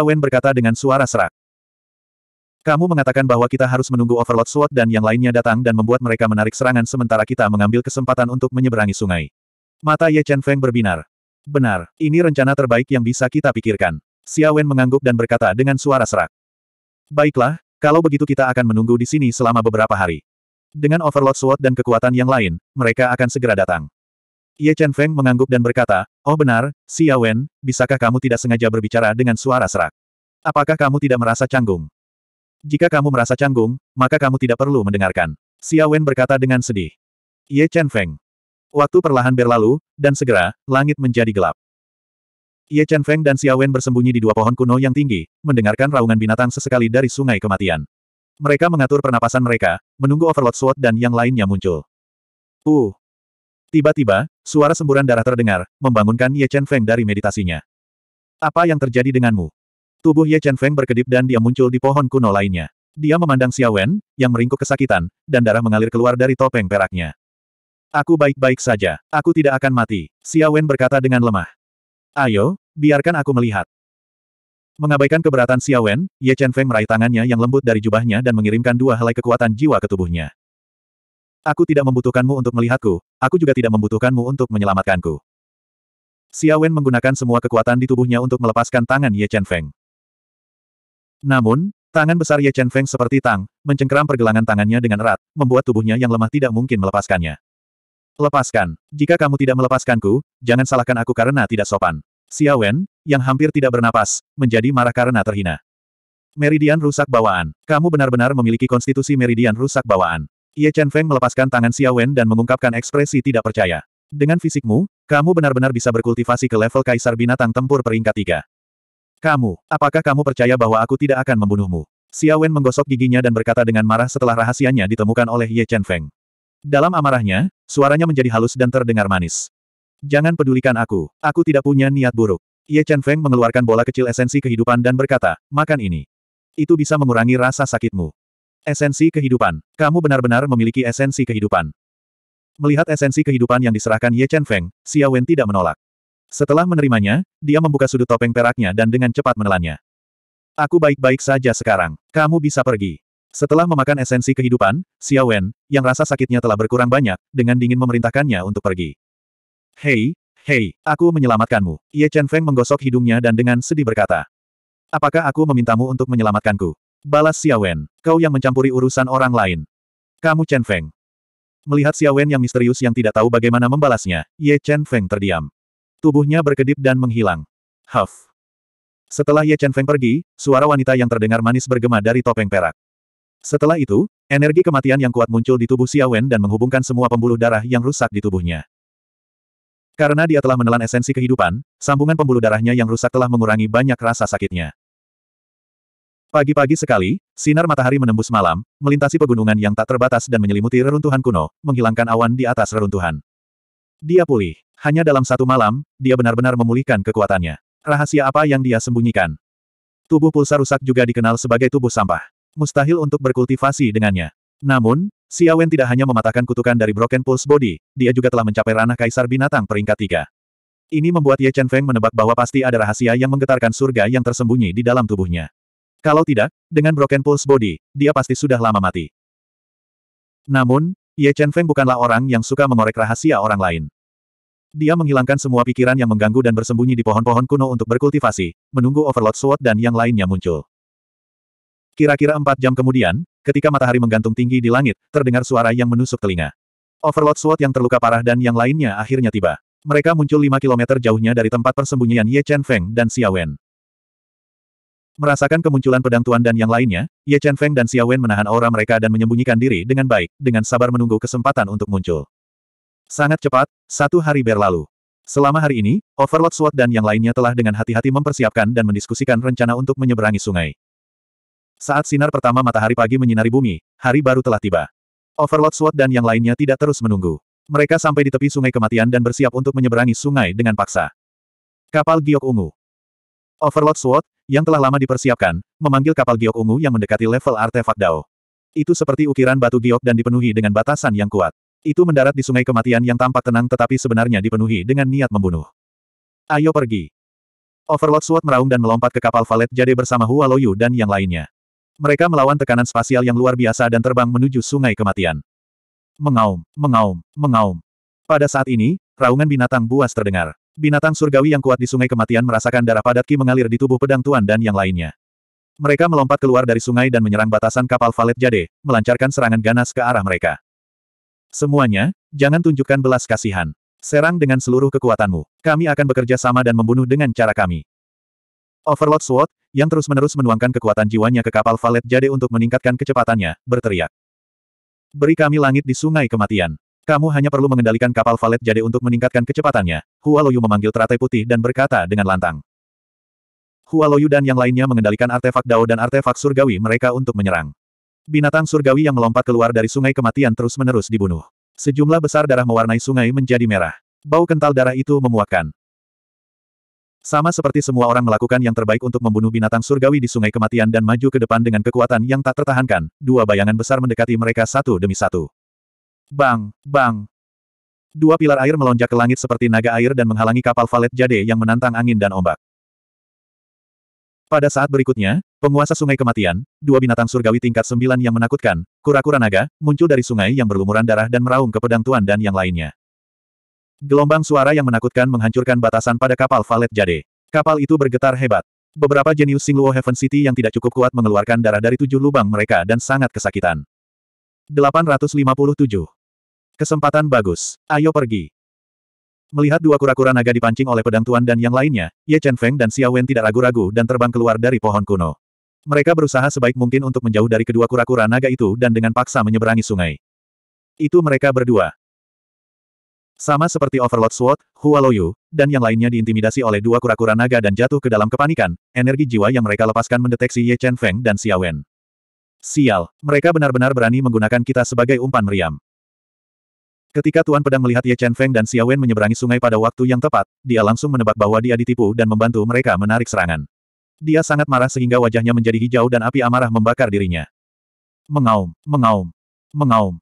Speaker 1: Wen berkata dengan suara serak. Kamu mengatakan bahwa kita harus menunggu Overlord Sword dan yang lainnya datang dan membuat mereka menarik serangan sementara kita mengambil kesempatan untuk menyeberangi sungai. Mata Ye Chen Feng berbinar. Benar, ini rencana terbaik yang bisa kita pikirkan. Wen mengangguk dan berkata dengan suara serak. Baiklah, kalau begitu kita akan menunggu di sini selama beberapa hari. Dengan overload Sword dan kekuatan yang lain, mereka akan segera datang. Ye Chen Feng mengangguk dan berkata, Oh benar, Si Wen, bisakah kamu tidak sengaja berbicara dengan suara serak? Apakah kamu tidak merasa canggung? Jika kamu merasa canggung, maka kamu tidak perlu mendengarkan. Si Wen berkata dengan sedih. Ye Chen Feng. Waktu perlahan berlalu, dan segera, langit menjadi gelap. Ye Chen Feng dan Xiaowen Wen bersembunyi di dua pohon kuno yang tinggi, mendengarkan raungan binatang sesekali dari sungai kematian. Mereka mengatur pernapasan mereka, menunggu Overlord Sword dan yang lainnya muncul. Uh! Tiba-tiba, suara semburan darah terdengar, membangunkan Ye Chen Feng dari meditasinya. Apa yang terjadi denganmu? Tubuh Ye Chen Feng berkedip dan dia muncul di pohon kuno lainnya. Dia memandang Xia Wen, yang meringkuk kesakitan, dan darah mengalir keluar dari topeng peraknya. Aku baik-baik saja. Aku tidak akan mati. Xia Wen berkata dengan lemah. Ayo, biarkan aku melihat. Mengabaikan keberatan Xiaowen, Ye Chen Feng meraih tangannya yang lembut dari jubahnya dan mengirimkan dua helai kekuatan jiwa ke tubuhnya. Aku tidak membutuhkanmu untuk melihatku, aku juga tidak membutuhkanmu untuk menyelamatkanku. Xiaowen menggunakan semua kekuatan di tubuhnya untuk melepaskan tangan Ye Chen Feng. Namun, tangan besar Ye Chen Feng seperti tang, mencengkeram pergelangan tangannya dengan erat, membuat tubuhnya yang lemah tidak mungkin melepaskannya. Lepaskan. Jika kamu tidak melepaskanku, jangan salahkan aku karena tidak sopan. Xiaowen, yang hampir tidak bernapas, menjadi marah karena terhina. Meridian rusak bawaan. Kamu benar-benar memiliki konstitusi meridian rusak bawaan. Ye Chen Feng melepaskan tangan Xiaowen dan mengungkapkan ekspresi tidak percaya. Dengan fisikmu, kamu benar-benar bisa berkultivasi ke level kaisar binatang tempur peringkat tiga. Kamu, apakah kamu percaya bahwa aku tidak akan membunuhmu? Xiaowen menggosok giginya dan berkata dengan marah setelah rahasianya ditemukan oleh Ye Chen Feng. Dalam amarahnya, suaranya menjadi halus dan terdengar manis. Jangan pedulikan aku, aku tidak punya niat buruk. Ye Chen Feng mengeluarkan bola kecil esensi kehidupan dan berkata, makan ini. Itu bisa mengurangi rasa sakitmu. Esensi kehidupan. Kamu benar-benar memiliki esensi kehidupan. Melihat esensi kehidupan yang diserahkan Ye Chen Feng, Xia Wen tidak menolak. Setelah menerimanya, dia membuka sudut topeng peraknya dan dengan cepat menelannya. Aku baik-baik saja sekarang. Kamu bisa pergi. Setelah memakan esensi kehidupan, Xia Wen, yang rasa sakitnya telah berkurang banyak, dengan dingin memerintahkannya untuk pergi. Hei, hei, aku menyelamatkanmu. Ye Chen Feng menggosok hidungnya dan dengan sedih berkata. Apakah aku memintamu untuk menyelamatkanku? Balas Xiaowen, kau yang mencampuri urusan orang lain. Kamu Chen Feng. Melihat Xiaowen yang misterius yang tidak tahu bagaimana membalasnya, Ye Chen Feng terdiam. Tubuhnya berkedip dan menghilang. Huff. Setelah Ye Chen Feng pergi, suara wanita yang terdengar manis bergema dari topeng perak. Setelah itu, energi kematian yang kuat muncul di tubuh Xiaowen dan menghubungkan semua pembuluh darah yang rusak di tubuhnya. Karena dia telah menelan esensi kehidupan, sambungan pembuluh darahnya yang rusak telah mengurangi banyak rasa sakitnya. Pagi-pagi sekali, sinar matahari menembus malam, melintasi pegunungan yang tak terbatas dan menyelimuti reruntuhan kuno, menghilangkan awan di atas reruntuhan. Dia pulih. Hanya dalam satu malam, dia benar-benar memulihkan kekuatannya. Rahasia apa yang dia sembunyikan? Tubuh pulsa rusak juga dikenal sebagai tubuh sampah. Mustahil untuk berkultivasi dengannya. Namun, Xiaowen tidak hanya mematahkan kutukan dari Broken Pulse Body, dia juga telah mencapai ranah Kaisar Binatang peringkat tiga. Ini membuat Ye Chen Feng menebak bahwa pasti ada rahasia yang menggetarkan surga yang tersembunyi di dalam tubuhnya. Kalau tidak, dengan Broken Pulse Body, dia pasti sudah lama mati. Namun, Ye Chen Feng bukanlah orang yang suka mengorek rahasia orang lain. Dia menghilangkan semua pikiran yang mengganggu dan bersembunyi di pohon-pohon kuno untuk berkultivasi, menunggu Overlord Sword dan yang lainnya muncul. Kira-kira empat jam kemudian, ketika matahari menggantung tinggi di langit, terdengar suara yang menusuk telinga. Overlord Sword yang terluka parah dan yang lainnya akhirnya tiba. Mereka muncul lima kilometer jauhnya dari tempat persembunyian Ye Chen Feng dan Xia Wen. Merasakan kemunculan pedang tuan dan yang lainnya, Ye Chen Feng dan Xia Wen menahan aura mereka dan menyembunyikan diri dengan baik, dengan sabar menunggu kesempatan untuk muncul. Sangat cepat, satu hari berlalu. Selama hari ini, Overlord Sword dan yang lainnya telah dengan hati-hati mempersiapkan dan mendiskusikan rencana untuk menyeberangi sungai. Saat sinar pertama matahari pagi menyinari bumi, hari baru telah tiba. Overlord Sword dan yang lainnya tidak terus menunggu. Mereka sampai di tepi sungai kematian dan bersiap untuk menyeberangi sungai dengan paksa. Kapal Giok Ungu Overlord Sword, yang telah lama dipersiapkan, memanggil kapal Giok Ungu yang mendekati level artefak Dao. Itu seperti ukiran batu giok dan dipenuhi dengan batasan yang kuat. Itu mendarat di sungai kematian yang tampak tenang tetapi sebenarnya dipenuhi dengan niat membunuh. Ayo pergi. Overlord Sword meraung dan melompat ke kapal Valet Jade bersama Hua Loyu dan yang lainnya. Mereka melawan tekanan spasial yang luar biasa dan terbang menuju sungai kematian. Mengaum, mengaum, mengaum. Pada saat ini, raungan binatang buas terdengar. Binatang surgawi yang kuat di sungai kematian merasakan darah padat ki mengalir di tubuh pedang tuan dan yang lainnya. Mereka melompat keluar dari sungai dan menyerang batasan kapal Valet Jade, melancarkan serangan ganas ke arah mereka. Semuanya, jangan tunjukkan belas kasihan. Serang dengan seluruh kekuatanmu. Kami akan bekerja sama dan membunuh dengan cara kami. Overlord Sword, yang terus-menerus menuangkan kekuatan jiwanya ke kapal Valet Jade untuk meningkatkan kecepatannya, berteriak. Beri kami langit di sungai kematian. Kamu hanya perlu mengendalikan kapal Valet Jade untuk meningkatkan kecepatannya. Hualoyu memanggil teratai putih dan berkata dengan lantang. Hualoyu dan yang lainnya mengendalikan artefak Dao dan artefak surgawi mereka untuk menyerang. Binatang surgawi yang melompat keluar dari sungai kematian terus-menerus dibunuh. Sejumlah besar darah mewarnai sungai menjadi merah. Bau kental darah itu memuakkan. Sama seperti semua orang melakukan yang terbaik untuk membunuh binatang surgawi di sungai kematian dan maju ke depan dengan kekuatan yang tak tertahankan, dua bayangan besar mendekati mereka satu demi satu. Bang! Bang! Dua pilar air melonjak ke langit seperti naga air dan menghalangi kapal valet jade yang menantang angin dan ombak. Pada saat berikutnya, penguasa sungai kematian, dua binatang surgawi tingkat sembilan yang menakutkan, kura-kura naga, muncul dari sungai yang berlumuran darah dan meraung ke pedang tuan dan yang lainnya. Gelombang suara yang menakutkan menghancurkan batasan pada kapal Valet Jade. Kapal itu bergetar hebat. Beberapa jenius Singluo Heaven City yang tidak cukup kuat mengeluarkan darah dari tujuh lubang mereka dan sangat kesakitan. 857. Kesempatan bagus. Ayo pergi. Melihat dua kura-kura naga dipancing oleh pedang tuan dan yang lainnya, Ye Chen Feng dan Xia Wen tidak ragu-ragu dan terbang keluar dari pohon kuno. Mereka berusaha sebaik mungkin untuk menjauh dari kedua kura-kura naga itu dan dengan paksa menyeberangi sungai. Itu mereka berdua. Sama seperti Overlord Sword, Hua Loyu, dan yang lainnya diintimidasi oleh dua kura-kura naga dan jatuh ke dalam kepanikan, energi jiwa yang mereka lepaskan mendeteksi Ye Chen Feng dan Xia Wen. Sial, mereka benar-benar berani menggunakan kita sebagai umpan meriam. Ketika Tuan Pedang melihat Ye Chen Feng dan Xia Wen menyeberangi sungai pada waktu yang tepat, dia langsung menebak bahwa dia ditipu dan membantu mereka menarik serangan. Dia sangat marah sehingga wajahnya menjadi hijau dan api amarah membakar dirinya. Mengaum, mengaum, mengaum.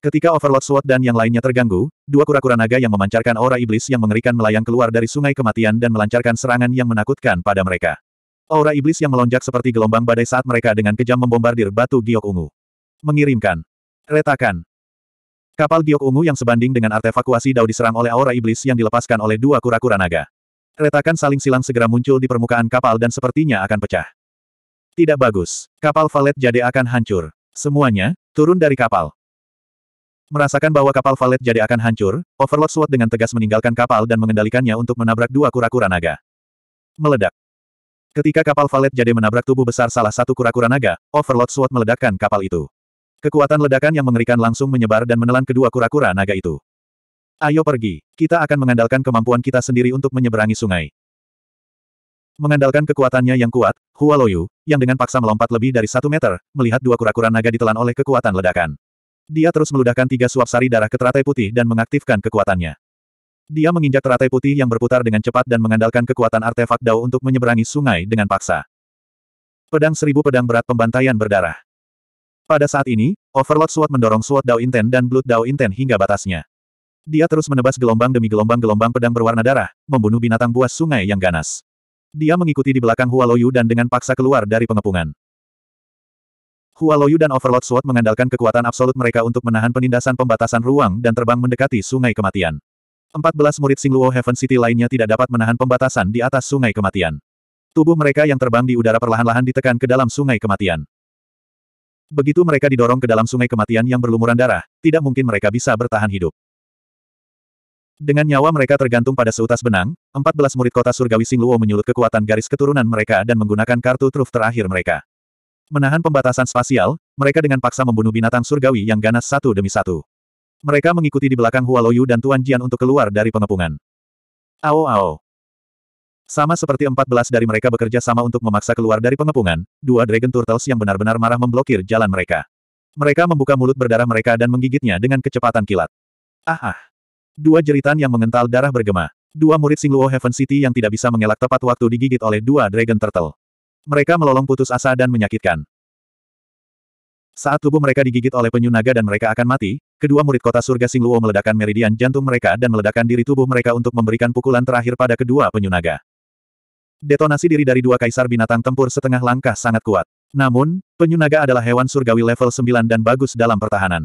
Speaker 1: Ketika Overlord Sword dan yang lainnya terganggu, dua kura-kura naga yang memancarkan aura iblis yang mengerikan melayang keluar dari sungai kematian dan melancarkan serangan yang menakutkan pada mereka. Aura iblis yang melonjak seperti gelombang badai saat mereka dengan kejam membombardir batu giok ungu. Mengirimkan. Retakan. Kapal giok ungu yang sebanding dengan artefakuasi dao diserang oleh aura iblis yang dilepaskan oleh dua kura-kura naga. Retakan saling silang segera muncul di permukaan kapal dan sepertinya akan pecah. Tidak bagus. Kapal valet jade akan hancur. Semuanya, turun dari kapal. Merasakan bahwa kapal Valet jadi akan hancur, Overlord Sword dengan tegas meninggalkan kapal dan mengendalikannya untuk menabrak dua kura-kura naga. Meledak. Ketika kapal Valet jadi menabrak tubuh besar salah satu kura-kura naga, Overlord Sword meledakkan kapal itu. Kekuatan ledakan yang mengerikan langsung menyebar dan menelan kedua kura-kura naga itu. Ayo pergi, kita akan mengandalkan kemampuan kita sendiri untuk menyeberangi sungai. Mengandalkan kekuatannya yang kuat, Hua yang dengan paksa melompat lebih dari satu meter, melihat dua kura-kura naga ditelan oleh kekuatan ledakan. Dia terus meludahkan tiga suap sari darah ke teratai putih dan mengaktifkan kekuatannya. Dia menginjak teratai putih yang berputar dengan cepat dan mengandalkan kekuatan artefak Dao untuk menyeberangi sungai dengan paksa. Pedang seribu pedang berat pembantaian berdarah. Pada saat ini, Overlord Sword mendorong Sword Dao Inten dan Blood Dao Inten hingga batasnya. Dia terus menebas gelombang demi gelombang-gelombang pedang berwarna darah, membunuh binatang buas sungai yang ganas. Dia mengikuti di belakang Hualoyu dan dengan paksa keluar dari pengepungan. Hualoyu dan Overlord Sword mengandalkan kekuatan absolut mereka untuk menahan penindasan pembatasan ruang dan terbang mendekati sungai kematian. 14 murid Singluo Heaven City lainnya tidak dapat menahan pembatasan di atas sungai kematian. Tubuh mereka yang terbang di udara perlahan-lahan ditekan ke dalam sungai kematian. Begitu mereka didorong ke dalam sungai kematian yang berlumuran darah, tidak mungkin mereka bisa bertahan hidup. Dengan nyawa mereka tergantung pada seutas benang, 14 murid kota surgawi Singluo menyulut kekuatan garis keturunan mereka dan menggunakan kartu truf terakhir mereka. Menahan pembatasan spasial, mereka dengan paksa membunuh binatang surgawi yang ganas satu demi satu. Mereka mengikuti di belakang Hua dan Tuan Jian untuk keluar dari pengepungan. Ao ao. Sama seperti 14 dari mereka bekerja sama untuk memaksa keluar dari pengepungan, dua Dragon Turtles yang benar-benar marah memblokir jalan mereka. Mereka membuka mulut berdarah mereka dan menggigitnya dengan kecepatan kilat. Ah ah. Dua jeritan yang mengental darah bergema. Dua murid Singluo Heaven City yang tidak bisa mengelak tepat waktu digigit oleh dua Dragon Turtle. Mereka melolong putus asa dan menyakitkan. Saat tubuh mereka digigit oleh penyu naga dan mereka akan mati, kedua murid kota surga Singluo meledakkan meridian jantung mereka dan meledakkan diri tubuh mereka untuk memberikan pukulan terakhir pada kedua penyu naga. Detonasi diri dari dua kaisar binatang tempur setengah langkah sangat kuat. Namun, penyu naga adalah hewan surgawi level 9 dan bagus dalam pertahanan.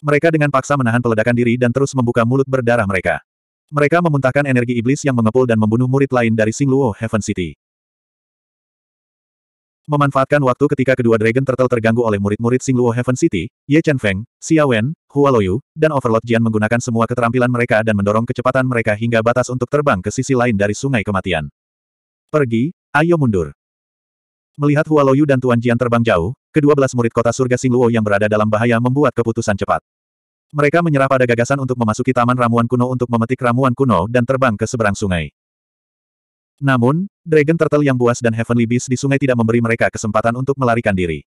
Speaker 1: Mereka dengan paksa menahan peledakan diri dan terus membuka mulut berdarah mereka. Mereka memuntahkan energi iblis yang mengepul dan membunuh murid lain dari Singluo Heaven City. Memanfaatkan waktu ketika kedua Dragon Turtle terganggu oleh murid-murid Singluo Heaven City, Ye Chen Feng, Xia Wen, Hua Loyu, dan Overlord Jian menggunakan semua keterampilan mereka dan mendorong kecepatan mereka hingga batas untuk terbang ke sisi lain dari sungai kematian. Pergi, ayo mundur. Melihat Hua Loyu dan Tuan Jian terbang jauh, kedua belas murid kota surga Singluo yang berada dalam bahaya membuat keputusan cepat. Mereka menyerah pada gagasan untuk memasuki taman ramuan kuno untuk memetik ramuan kuno dan terbang ke seberang sungai. Namun, Dragon Turtle yang buas dan Heavenly Beast di sungai tidak memberi mereka kesempatan untuk melarikan diri.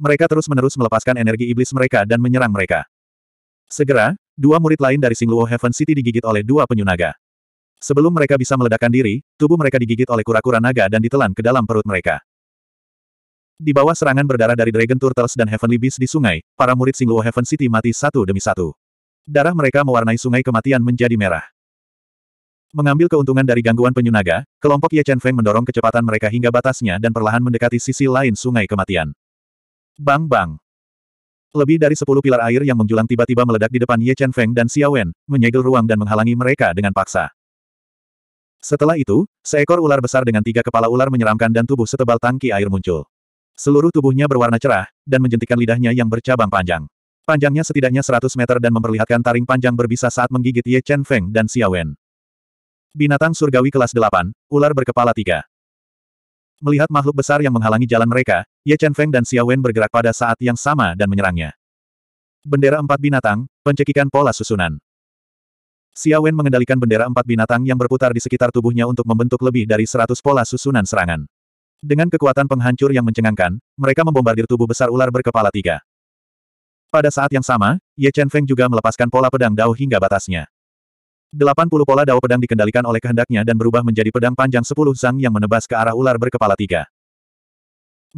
Speaker 1: Mereka terus-menerus melepaskan energi iblis mereka dan menyerang mereka. Segera, dua murid lain dari Singluo Heaven City digigit oleh dua penyunaga. Sebelum mereka bisa meledakkan diri, tubuh mereka digigit oleh kura-kura naga dan ditelan ke dalam perut mereka. Di bawah serangan berdarah dari Dragon Turtles dan Heavenly Beast di sungai, para murid Singluo Heaven City mati satu demi satu. Darah mereka mewarnai sungai kematian menjadi merah. Mengambil keuntungan dari gangguan penyu naga, kelompok Ye Chen Feng mendorong kecepatan mereka hingga batasnya dan perlahan mendekati sisi lain sungai kematian. Bang bang. Lebih dari sepuluh pilar air yang menjulang tiba-tiba meledak di depan Ye Chen Feng dan Wen, menyegel ruang dan menghalangi mereka dengan paksa. Setelah itu, seekor ular besar dengan tiga kepala ular menyeramkan dan tubuh setebal tangki air muncul. Seluruh tubuhnya berwarna cerah, dan menjentikan lidahnya yang bercabang panjang. Panjangnya setidaknya 100 meter dan memperlihatkan taring panjang berbisa saat menggigit Ye Chen Feng dan Wen. Binatang surgawi kelas 8, ular berkepala tiga. Melihat makhluk besar yang menghalangi jalan mereka, Ye Chen Feng dan Xia Wen bergerak pada saat yang sama dan menyerangnya. Bendera empat binatang, pencekikan pola susunan. Xia Wen mengendalikan bendera empat binatang yang berputar di sekitar tubuhnya untuk membentuk lebih dari seratus pola susunan serangan. Dengan kekuatan penghancur yang mencengangkan, mereka membombardir tubuh besar ular berkepala tiga. Pada saat yang sama, Ye Chen Feng juga melepaskan pola pedang Dao hingga batasnya. 80 pola dao pedang dikendalikan oleh kehendaknya dan berubah menjadi pedang panjang 10 zang yang menebas ke arah ular berkepala tiga.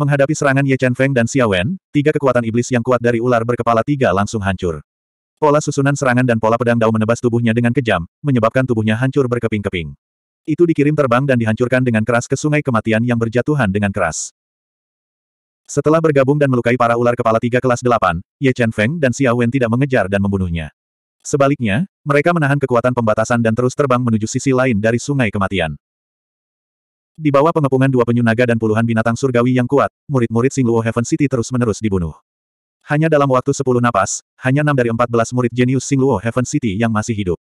Speaker 1: Menghadapi serangan Ye Chen Feng dan Xia Wen, tiga kekuatan iblis yang kuat dari ular berkepala tiga langsung hancur. Pola susunan serangan dan pola pedang Dao menebas tubuhnya dengan kejam, menyebabkan tubuhnya hancur berkeping-keping. Itu dikirim terbang dan dihancurkan dengan keras ke sungai kematian yang berjatuhan dengan keras. Setelah bergabung dan melukai para ular kepala tiga kelas delapan, Ye Chen Feng dan Xia Wen tidak mengejar dan membunuhnya. Sebaliknya, mereka menahan kekuatan pembatasan dan terus terbang menuju sisi lain dari sungai kematian. Di bawah pengepungan dua penyu naga dan puluhan binatang surgawi yang kuat, murid-murid Singluo Heaven City terus-menerus dibunuh. Hanya dalam waktu sepuluh napas, hanya 6 dari belas murid jenius Singluo Heaven City yang masih hidup.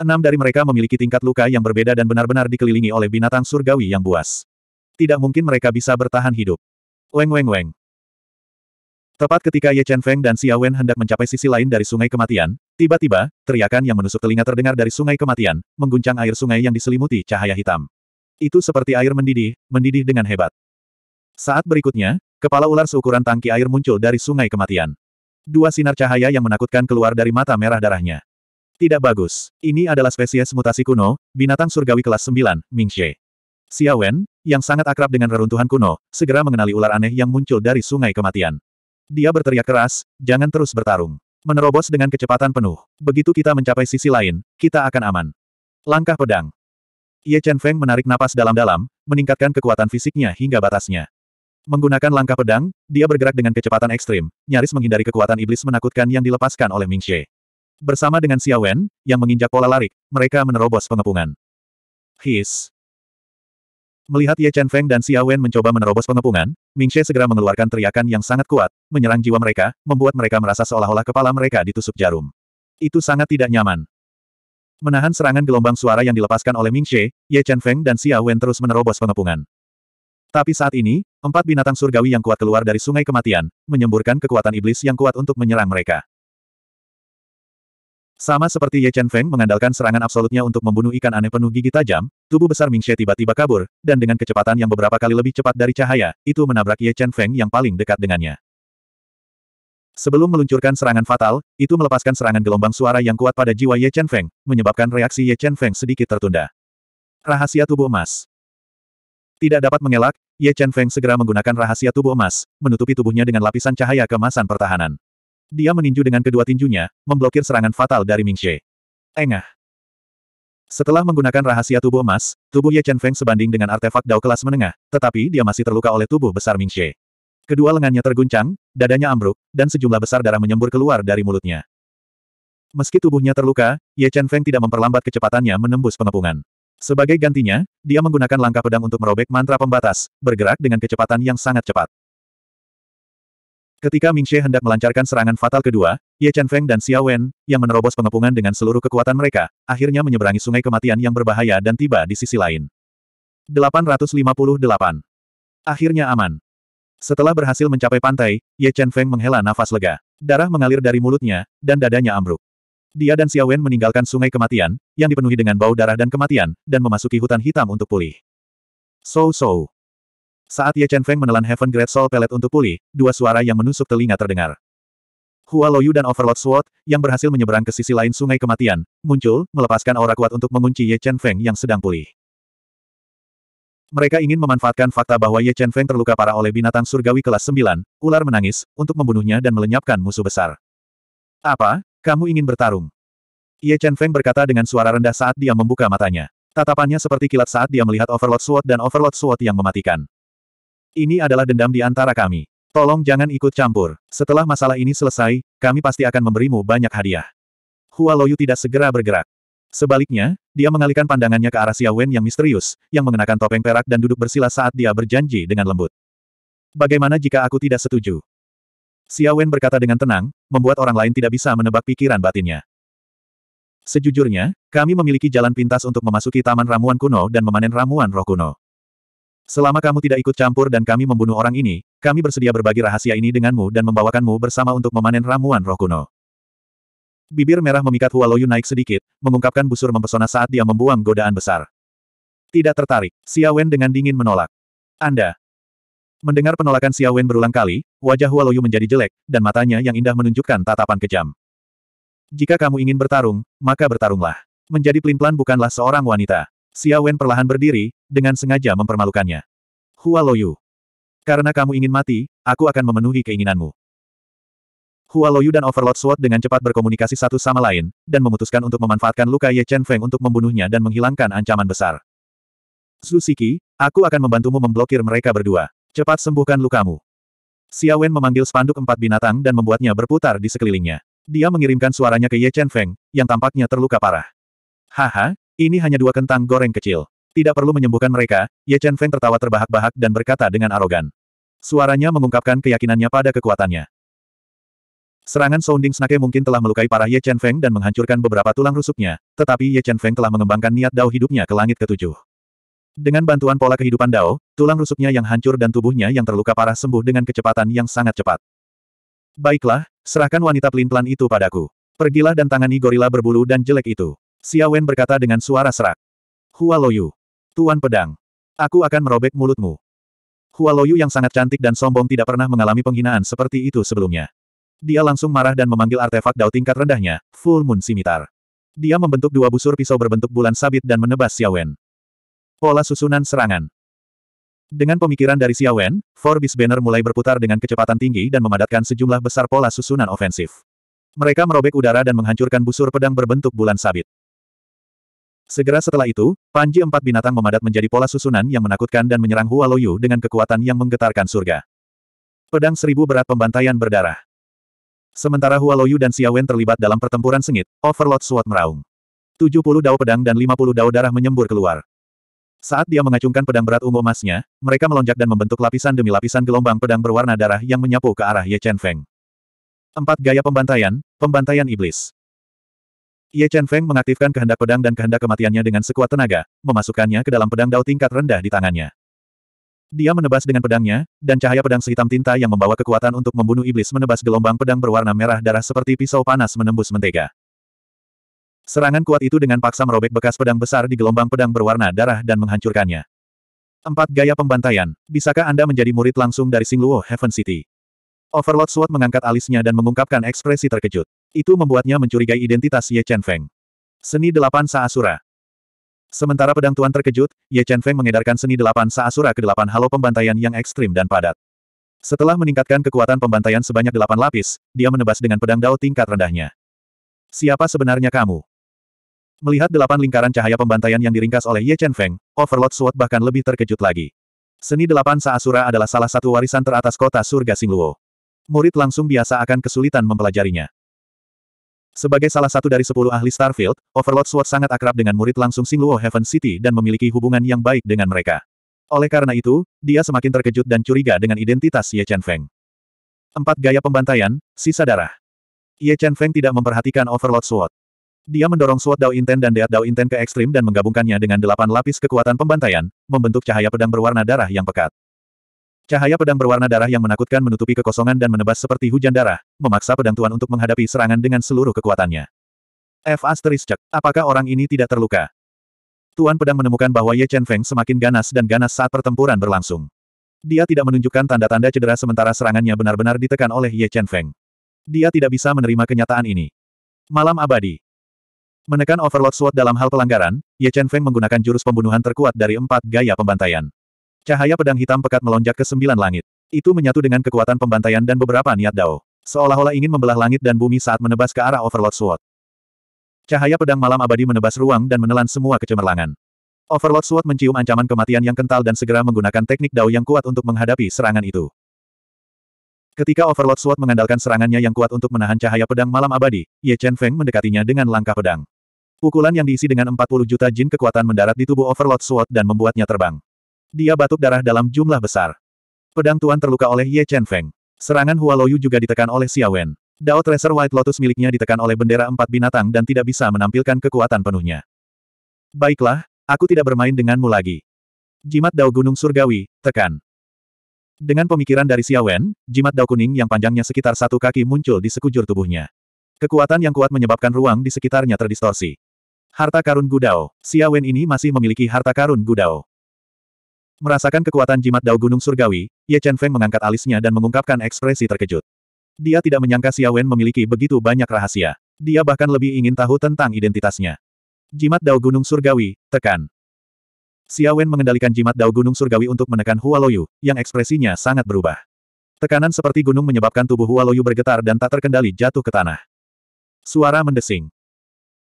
Speaker 1: Enam dari mereka memiliki tingkat luka yang berbeda dan benar-benar dikelilingi oleh binatang surgawi yang buas. Tidak mungkin mereka bisa bertahan hidup. Weng weng weng. Tepat ketika Ye Chen Feng dan Xia Wen hendak mencapai sisi lain dari sungai kematian, tiba-tiba, teriakan yang menusuk telinga terdengar dari sungai kematian, mengguncang air sungai yang diselimuti cahaya hitam. Itu seperti air mendidih, mendidih dengan hebat. Saat berikutnya, kepala ular seukuran tangki air muncul dari sungai kematian. Dua sinar cahaya yang menakutkan keluar dari mata merah darahnya. Tidak bagus. Ini adalah spesies mutasi kuno, binatang surgawi kelas 9, Mingxie. Xiao Wen, yang sangat akrab dengan reruntuhan kuno, segera mengenali ular aneh yang muncul dari sungai kematian. Dia berteriak keras, jangan terus bertarung. Menerobos dengan kecepatan penuh. Begitu kita mencapai sisi lain, kita akan aman. Langkah pedang. Ye Chen Feng menarik napas dalam-dalam, meningkatkan kekuatan fisiknya hingga batasnya. Menggunakan langkah pedang, dia bergerak dengan kecepatan ekstrim, nyaris menghindari kekuatan iblis menakutkan yang dilepaskan oleh Ming Xie. Bersama dengan Xiao Wen, yang menginjak pola larik, mereka menerobos pengepungan. His. Melihat Ye Chen Feng dan Xiao Wen mencoba menerobos pengepungan, Ming Xie segera mengeluarkan teriakan yang sangat kuat, menyerang jiwa mereka, membuat mereka merasa seolah-olah kepala mereka ditusuk jarum. Itu sangat tidak nyaman. Menahan serangan gelombang suara yang dilepaskan oleh Ming Xie, Ye Chen Feng dan Xia Wen terus menerobos pengepungan. Tapi saat ini, empat binatang surgawi yang kuat keluar dari sungai kematian, menyemburkan kekuatan iblis yang kuat untuk menyerang mereka. Sama seperti Ye Chen Feng mengandalkan serangan absolutnya untuk membunuh ikan aneh penuh gigi tajam, tubuh besar Ming Xie tiba-tiba kabur, dan dengan kecepatan yang beberapa kali lebih cepat dari cahaya, itu menabrak Ye Chen Feng yang paling dekat dengannya. Sebelum meluncurkan serangan fatal, itu melepaskan serangan gelombang suara yang kuat pada jiwa Ye Chen Feng, menyebabkan reaksi Ye Chen Feng sedikit tertunda. Rahasia tubuh emas. Tidak dapat mengelak, Ye Chen Feng segera menggunakan rahasia tubuh emas, menutupi tubuhnya dengan lapisan cahaya kemasan pertahanan. Dia meninju dengan kedua tinjunya, memblokir serangan fatal dari Ming Xie. Engah. Setelah menggunakan rahasia tubuh emas, tubuh Ye Chen Feng sebanding dengan artefak Dao kelas menengah, tetapi dia masih terluka oleh tubuh besar Ming Xie. Kedua lengannya terguncang, dadanya ambruk, dan sejumlah besar darah menyembur keluar dari mulutnya. Meski tubuhnya terluka, Ye Chen Feng tidak memperlambat kecepatannya menembus pengepungan. Sebagai gantinya, dia menggunakan langkah pedang untuk merobek mantra pembatas, bergerak dengan kecepatan yang sangat cepat. Ketika Ming She hendak melancarkan serangan fatal kedua, Ye Chen Feng dan Xia Wen, yang menerobos pengepungan dengan seluruh kekuatan mereka, akhirnya menyeberangi sungai kematian yang berbahaya dan tiba di sisi lain. 858. Akhirnya aman. Setelah berhasil mencapai pantai, Ye Chen Feng menghela nafas lega. Darah mengalir dari mulutnya, dan dadanya ambruk. Dia dan Wen meninggalkan sungai kematian, yang dipenuhi dengan bau darah dan kematian, dan memasuki hutan hitam untuk pulih. So-so. Saat Ye Chen Feng menelan Heaven Great Soul Pellet untuk pulih, dua suara yang menusuk telinga terdengar. Hua Loyu dan Overlord Sword, yang berhasil menyeberang ke sisi lain sungai kematian, muncul, melepaskan aura kuat untuk mengunci Ye Chen Feng yang sedang pulih. Mereka ingin memanfaatkan fakta bahwa Ye Chen Feng terluka parah oleh binatang surgawi kelas 9, ular menangis, untuk membunuhnya dan melenyapkan musuh besar. Apa? Kamu ingin bertarung? Ye Chen Feng berkata dengan suara rendah saat dia membuka matanya. Tatapannya seperti kilat saat dia melihat Overlord Sword dan Overlord Sword yang mematikan. Ini adalah dendam di antara kami. Tolong jangan ikut campur. Setelah masalah ini selesai, kami pasti akan memberimu banyak hadiah. Hua Loyu tidak segera bergerak. Sebaliknya, dia mengalihkan pandangannya ke arah Xiaowen yang misterius, yang mengenakan topeng perak dan duduk bersila saat dia berjanji dengan lembut. Bagaimana jika aku tidak setuju? Xiaowen berkata dengan tenang, membuat orang lain tidak bisa menebak pikiran batinnya. Sejujurnya, kami memiliki jalan pintas untuk memasuki taman ramuan kuno dan memanen ramuan roh kuno. Selama kamu tidak ikut campur dan kami membunuh orang ini, kami bersedia berbagi rahasia ini denganmu dan membawakanmu bersama untuk memanen ramuan roh kuno. Bibir merah memikat Hua Loyu naik sedikit, mengungkapkan busur mempesona saat dia membuang godaan besar. Tidak tertarik, Xia Wen dengan dingin menolak. Anda. Mendengar penolakan Xia Wen berulang kali, wajah Hua Loyu menjadi jelek, dan matanya yang indah menunjukkan tatapan kejam. Jika kamu ingin bertarung, maka bertarunglah. Menjadi pelin-pelan bukanlah seorang wanita. Xia Wen perlahan berdiri, dengan sengaja mempermalukannya. Hua Loyu. Karena kamu ingin mati, aku akan memenuhi keinginanmu. Loyu dan Overlord Sword dengan cepat berkomunikasi satu sama lain, dan memutuskan untuk memanfaatkan luka Ye Chen Feng untuk membunuhnya dan menghilangkan ancaman besar. Siki, aku akan membantumu memblokir mereka berdua. Cepat sembuhkan lukamu. Xiaowen memanggil spanduk empat binatang dan membuatnya berputar di sekelilingnya. Dia mengirimkan suaranya ke Ye Chen Feng, yang tampaknya terluka parah. Haha, ini hanya dua kentang goreng kecil. Tidak perlu menyembuhkan mereka, Ye Chen Feng tertawa terbahak-bahak dan berkata dengan arogan. Suaranya mengungkapkan keyakinannya pada kekuatannya. Serangan Sounding Snake mungkin telah melukai parah Ye Chen Feng dan menghancurkan beberapa tulang rusuknya, tetapi Ye Chen Feng telah mengembangkan niat Dao hidupnya ke langit ketujuh. Dengan bantuan pola kehidupan Dao, tulang rusuknya yang hancur dan tubuhnya yang terluka parah sembuh dengan kecepatan yang sangat cepat. Baiklah, serahkan wanita pelin-pelan itu padaku. Pergilah dan tangani gorila berbulu dan jelek itu. Wen berkata dengan suara serak. Hua Loyu. Tuan Pedang. Aku akan merobek mulutmu. Hua Loyu yang sangat cantik dan sombong tidak pernah mengalami penghinaan seperti itu sebelumnya. Dia langsung marah dan memanggil artefak dao tingkat rendahnya, Full Moon Simitar. Dia membentuk dua busur pisau berbentuk bulan sabit dan menebas Xiaowen. Pola susunan serangan. Dengan pemikiran dari Xiaowen, Forbes Banner mulai berputar dengan kecepatan tinggi dan memadatkan sejumlah besar pola susunan ofensif. Mereka merobek udara dan menghancurkan busur pedang berbentuk bulan sabit. Segera setelah itu, Panji empat binatang memadat menjadi pola susunan yang menakutkan dan menyerang Hua dengan kekuatan yang menggetarkan surga. Pedang seribu berat pembantaian berdarah. Sementara Hualoyu dan Xiaowen terlibat dalam pertempuran sengit, Overlord Sword meraung. 70 dao pedang dan 50 dao darah menyembur keluar. Saat dia mengacungkan pedang berat ungu emasnya, mereka melonjak dan membentuk lapisan demi lapisan gelombang pedang berwarna darah yang menyapu ke arah Ye Chen Feng. Empat gaya pembantaian, pembantaian iblis. Ye Chen Feng mengaktifkan kehendak pedang dan kehendak kematiannya dengan sekuat tenaga, memasukkannya ke dalam pedang dao tingkat rendah di tangannya. Dia menebas dengan pedangnya, dan cahaya pedang sehitam tinta yang membawa kekuatan untuk membunuh iblis menebas gelombang pedang berwarna merah darah seperti pisau panas menembus mentega. Serangan kuat itu dengan paksa merobek bekas pedang besar di gelombang pedang berwarna darah dan menghancurkannya. Empat Gaya pembantaian. Bisakah Anda menjadi murid langsung dari Singluo Heaven City? Overlord Sword mengangkat alisnya dan mengungkapkan ekspresi terkejut. Itu membuatnya mencurigai identitas Ye Chen Feng. Seni delapan Saasura. Sementara pedang tuan terkejut, Ye Chen Feng mengedarkan seni delapan saasura ke delapan halo pembantaian yang ekstrim dan padat. Setelah meningkatkan kekuatan pembantaian sebanyak delapan lapis, dia menebas dengan pedang dao tingkat rendahnya. Siapa sebenarnya kamu? Melihat delapan lingkaran cahaya pembantaian yang diringkas oleh Ye Chen Feng, Overlord Sword bahkan lebih terkejut lagi. Seni delapan saasura adalah salah satu warisan teratas kota surga Singluo. Murid langsung biasa akan kesulitan mempelajarinya. Sebagai salah satu dari sepuluh ahli Starfield, Overlord Sword sangat akrab dengan murid langsung Singluo Heaven City dan memiliki hubungan yang baik dengan mereka. Oleh karena itu, dia semakin terkejut dan curiga dengan identitas Ye Chen Feng. Empat gaya pembantaian, sisa darah. Ye Chen Feng tidak memperhatikan Overlord Sword. Dia mendorong Sword Dao Inten dan Deat Dao Inten ke ekstrim dan menggabungkannya dengan delapan lapis kekuatan pembantaian, membentuk cahaya pedang berwarna darah yang pekat. Cahaya pedang berwarna darah yang menakutkan menutupi kekosongan dan menebas seperti hujan darah, memaksa pedang tuan untuk menghadapi serangan dengan seluruh kekuatannya. F asterisk cek, apakah orang ini tidak terluka? Tuan pedang menemukan bahwa Ye Chen Feng semakin ganas dan ganas saat pertempuran berlangsung. Dia tidak menunjukkan tanda-tanda cedera sementara serangannya benar-benar ditekan oleh Ye Chen Feng. Dia tidak bisa menerima kenyataan ini. Malam abadi. Menekan overload Sword dalam hal pelanggaran, Ye Chen Feng menggunakan jurus pembunuhan terkuat dari empat gaya pembantaian. Cahaya pedang hitam pekat melonjak ke sembilan langit. Itu menyatu dengan kekuatan pembantaian dan beberapa niat Dao. Seolah-olah ingin membelah langit dan bumi saat menebas ke arah Overlord Sword. Cahaya pedang malam abadi menebas ruang dan menelan semua kecemerlangan. Overlord Sword mencium ancaman kematian yang kental dan segera menggunakan teknik Dao yang kuat untuk menghadapi serangan itu. Ketika Overlord Sword mengandalkan serangannya yang kuat untuk menahan cahaya pedang malam abadi, Ye Chen Feng mendekatinya dengan langkah pedang. Pukulan yang diisi dengan 40 juta jin kekuatan mendarat di tubuh Overlord Sword dan membuatnya terbang. Dia batuk darah dalam jumlah besar. Pedang Tuan terluka oleh Ye Chen Feng. Serangan Hua Loyu juga ditekan oleh Xia Wen. Dao Tracer White Lotus miliknya ditekan oleh bendera empat binatang dan tidak bisa menampilkan kekuatan penuhnya. Baiklah, aku tidak bermain denganmu lagi. Jimat Dao Gunung Surgawi, tekan. Dengan pemikiran dari Xia Wen, jimat Dao kuning yang panjangnya sekitar satu kaki muncul di sekujur tubuhnya. Kekuatan yang kuat menyebabkan ruang di sekitarnya terdistorsi. Harta karun Gudao, Wen ini masih memiliki harta karun Gudao. Merasakan kekuatan jimat dao gunung surgawi, Ye Chen Feng mengangkat alisnya dan mengungkapkan ekspresi terkejut. Dia tidak menyangka Xia Wen memiliki begitu banyak rahasia. Dia bahkan lebih ingin tahu tentang identitasnya. Jimat Dao Gunung Surgawi, tekan. Xia Wen mengendalikan jimat Dao Gunung Surgawi untuk menekan Hua Loyu, yang ekspresinya sangat berubah. Tekanan seperti gunung menyebabkan tubuh Hua Loyu bergetar dan tak terkendali jatuh ke tanah. Suara mendesing.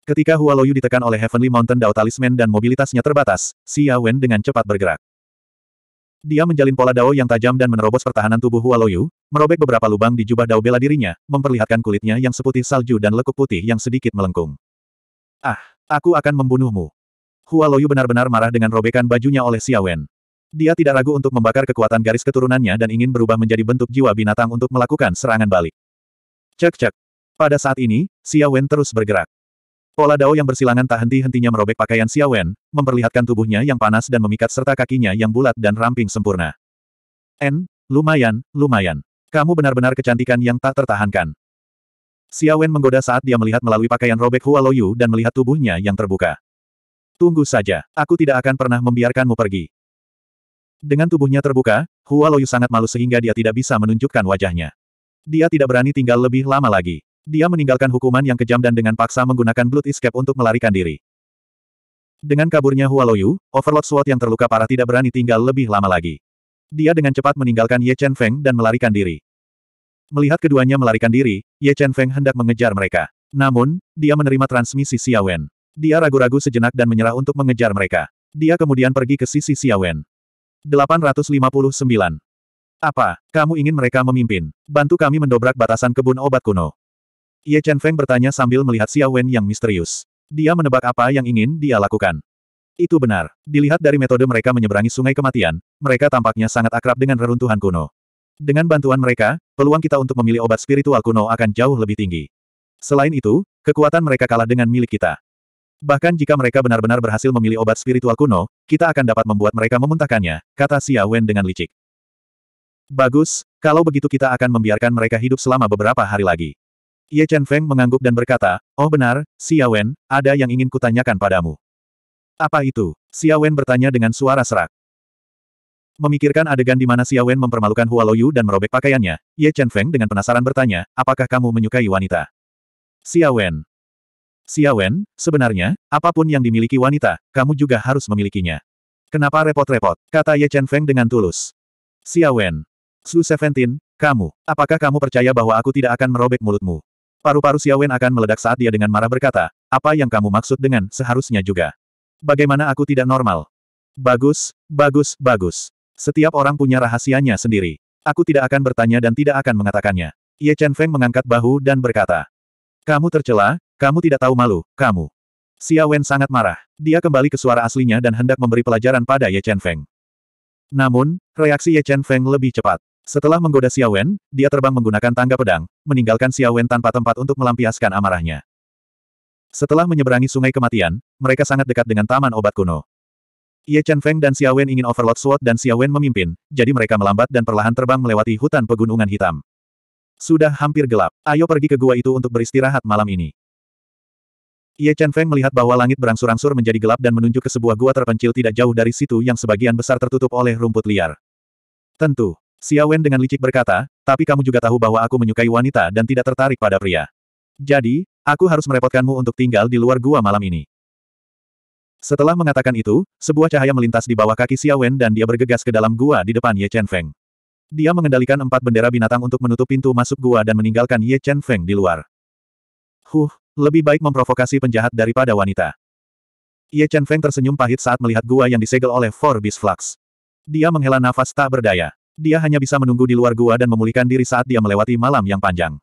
Speaker 1: Ketika Hua Loyu ditekan oleh Heavenly Mountain Dao Talisman dan mobilitasnya terbatas, Xia Wen dengan cepat bergerak. Dia menjalin pola dao yang tajam dan menerobos pertahanan tubuh Hualoyu, merobek beberapa lubang di jubah dao bela dirinya, memperlihatkan kulitnya yang seputih salju dan lekuk putih yang sedikit melengkung. Ah, aku akan membunuhmu. Hualoyu benar-benar marah dengan robekan bajunya oleh Xiaowen. Dia tidak ragu untuk membakar kekuatan garis keturunannya dan ingin berubah menjadi bentuk jiwa binatang untuk melakukan serangan balik. Cek-cek. Pada saat ini, Xiaowen terus bergerak. Pola dao yang bersilangan tak henti-hentinya merobek pakaian Xiaowen, memperlihatkan tubuhnya yang panas dan memikat serta kakinya yang bulat dan ramping sempurna. En, lumayan, lumayan. Kamu benar-benar kecantikan yang tak tertahankan. Xiaowen menggoda saat dia melihat melalui pakaian robek Hua Loyu dan melihat tubuhnya yang terbuka. Tunggu saja, aku tidak akan pernah membiarkanmu pergi. Dengan tubuhnya terbuka, Hua Loyu sangat malu sehingga dia tidak bisa menunjukkan wajahnya. Dia tidak berani tinggal lebih lama lagi. Dia meninggalkan hukuman yang kejam dan dengan paksa menggunakan Blood Escape untuk melarikan diri. Dengan kaburnya Hualoyu, Overlord Sword yang terluka parah tidak berani tinggal lebih lama lagi. Dia dengan cepat meninggalkan Ye Chen Feng dan melarikan diri. Melihat keduanya melarikan diri, Ye Chen Feng hendak mengejar mereka. Namun, dia menerima transmisi Wen. Dia ragu-ragu sejenak dan menyerah untuk mengejar mereka. Dia kemudian pergi ke sisi Xiaowen. 859. Apa, kamu ingin mereka memimpin? Bantu kami mendobrak batasan kebun obat kuno. Ye Chen Feng bertanya sambil melihat Xia Wen yang misterius. Dia menebak apa yang ingin dia lakukan. Itu benar. Dilihat dari metode mereka menyeberangi sungai kematian, mereka tampaknya sangat akrab dengan reruntuhan kuno. Dengan bantuan mereka, peluang kita untuk memilih obat spiritual kuno akan jauh lebih tinggi. Selain itu, kekuatan mereka kalah dengan milik kita. Bahkan jika mereka benar-benar berhasil memilih obat spiritual kuno, kita akan dapat membuat mereka memuntahkannya, kata Xia Wen dengan licik. Bagus, kalau begitu kita akan membiarkan mereka hidup selama beberapa hari lagi. Ye Chen Feng mengangguk dan berkata, Oh benar, Wen, ada yang ingin kutanyakan padamu. Apa itu? Wen bertanya dengan suara serak. Memikirkan adegan di mana Wen mempermalukan Hua Loyu dan merobek pakaiannya, Ye Chen Feng dengan penasaran bertanya, apakah kamu menyukai wanita? Xiaowen. Wen, sebenarnya, apapun yang dimiliki wanita, kamu juga harus memilikinya. Kenapa repot-repot? Kata Ye Chen Feng dengan tulus. Wen, Su Seventeen, kamu, apakah kamu percaya bahwa aku tidak akan merobek mulutmu? Paru-paru Xiaowen akan meledak saat dia dengan marah berkata, apa yang kamu maksud dengan seharusnya juga? Bagaimana aku tidak normal? Bagus, bagus, bagus. Setiap orang punya rahasianya sendiri. Aku tidak akan bertanya dan tidak akan mengatakannya. Ye Chen Feng mengangkat bahu dan berkata, Kamu tercela, kamu tidak tahu malu, kamu. Xiaowen sangat marah. Dia kembali ke suara aslinya dan hendak memberi pelajaran pada Ye Chen Feng. Namun, reaksi Ye Chen Feng lebih cepat. Setelah menggoda Xiaowen, dia terbang menggunakan tangga pedang, meninggalkan Xiaowen tanpa tempat untuk melampiaskan amarahnya. Setelah menyeberangi sungai kematian, mereka sangat dekat dengan taman obat kuno. Ye Chen Feng dan Xiaowen ingin overload Sword dan Xiaowen memimpin, jadi mereka melambat dan perlahan terbang melewati hutan pegunungan hitam. Sudah hampir gelap, ayo pergi ke gua itu untuk beristirahat malam ini. Ye Chen Feng melihat bahwa langit berangsur-angsur menjadi gelap dan menunjuk ke sebuah gua terpencil tidak jauh dari situ yang sebagian besar tertutup oleh rumput liar. Tentu, Xia Wen dengan licik berkata, tapi kamu juga tahu bahwa aku menyukai wanita dan tidak tertarik pada pria. Jadi, aku harus merepotkanmu untuk tinggal di luar gua malam ini. Setelah mengatakan itu, sebuah cahaya melintas di bawah kaki Xia Wen dan dia bergegas ke dalam gua di depan Ye Chen Feng. Dia mengendalikan empat bendera binatang untuk menutup pintu masuk gua dan meninggalkan Ye Chen Feng di luar. Huh, lebih baik memprovokasi penjahat daripada wanita. Ye Chen Feng tersenyum pahit saat melihat gua yang disegel oleh Forbes Flux. Dia menghela nafas tak berdaya dia hanya bisa menunggu di luar gua dan memulihkan diri saat dia melewati malam yang panjang.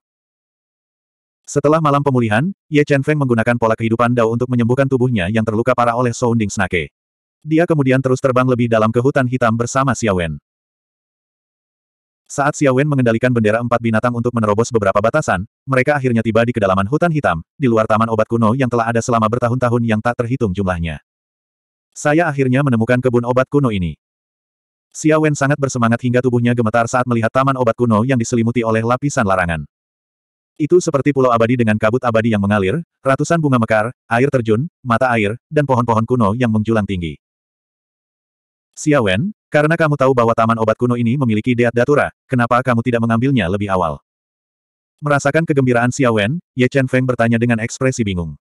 Speaker 1: Setelah malam pemulihan, Ye Chen Feng menggunakan pola kehidupan Dao untuk menyembuhkan tubuhnya yang terluka parah oleh Sounding Snake. Dia kemudian terus terbang lebih dalam ke hutan hitam bersama Xia Wen. Saat Xia Wen mengendalikan bendera empat binatang untuk menerobos beberapa batasan, mereka akhirnya tiba di kedalaman hutan hitam, di luar taman obat kuno yang telah ada selama bertahun-tahun yang tak terhitung jumlahnya. Saya akhirnya menemukan kebun obat kuno ini. Xia Wen sangat bersemangat hingga tubuhnya gemetar saat melihat taman obat kuno yang diselimuti oleh lapisan larangan. Itu seperti pulau abadi dengan kabut abadi yang mengalir, ratusan bunga mekar, air terjun, mata air, dan pohon-pohon kuno yang menjulang tinggi. Xia Wen, karena kamu tahu bahwa taman obat kuno ini memiliki deat datura, kenapa kamu tidak mengambilnya lebih awal? Merasakan kegembiraan Xia Wen, Ye Chen Feng bertanya dengan ekspresi bingung.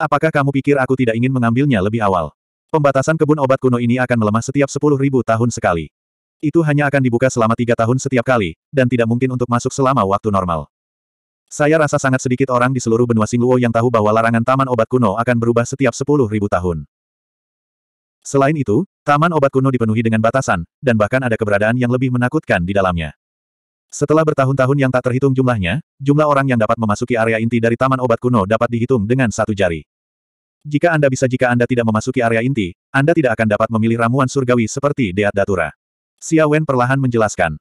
Speaker 1: Apakah kamu pikir aku tidak ingin mengambilnya lebih awal? Pembatasan kebun obat kuno ini akan melemah setiap sepuluh ribu tahun sekali. Itu hanya akan dibuka selama tiga tahun setiap kali, dan tidak mungkin untuk masuk selama waktu normal. Saya rasa sangat sedikit orang di seluruh benua Singluo yang tahu bahwa larangan taman obat kuno akan berubah setiap sepuluh ribu tahun. Selain itu, taman obat kuno dipenuhi dengan batasan, dan bahkan ada keberadaan yang lebih menakutkan di dalamnya. Setelah bertahun-tahun yang tak terhitung jumlahnya, jumlah orang yang dapat memasuki area inti dari taman obat kuno dapat dihitung dengan satu jari. Jika Anda bisa jika Anda tidak memasuki area inti, Anda tidak akan dapat memilih ramuan surgawi seperti Deat Datura. Xia Wen perlahan menjelaskan.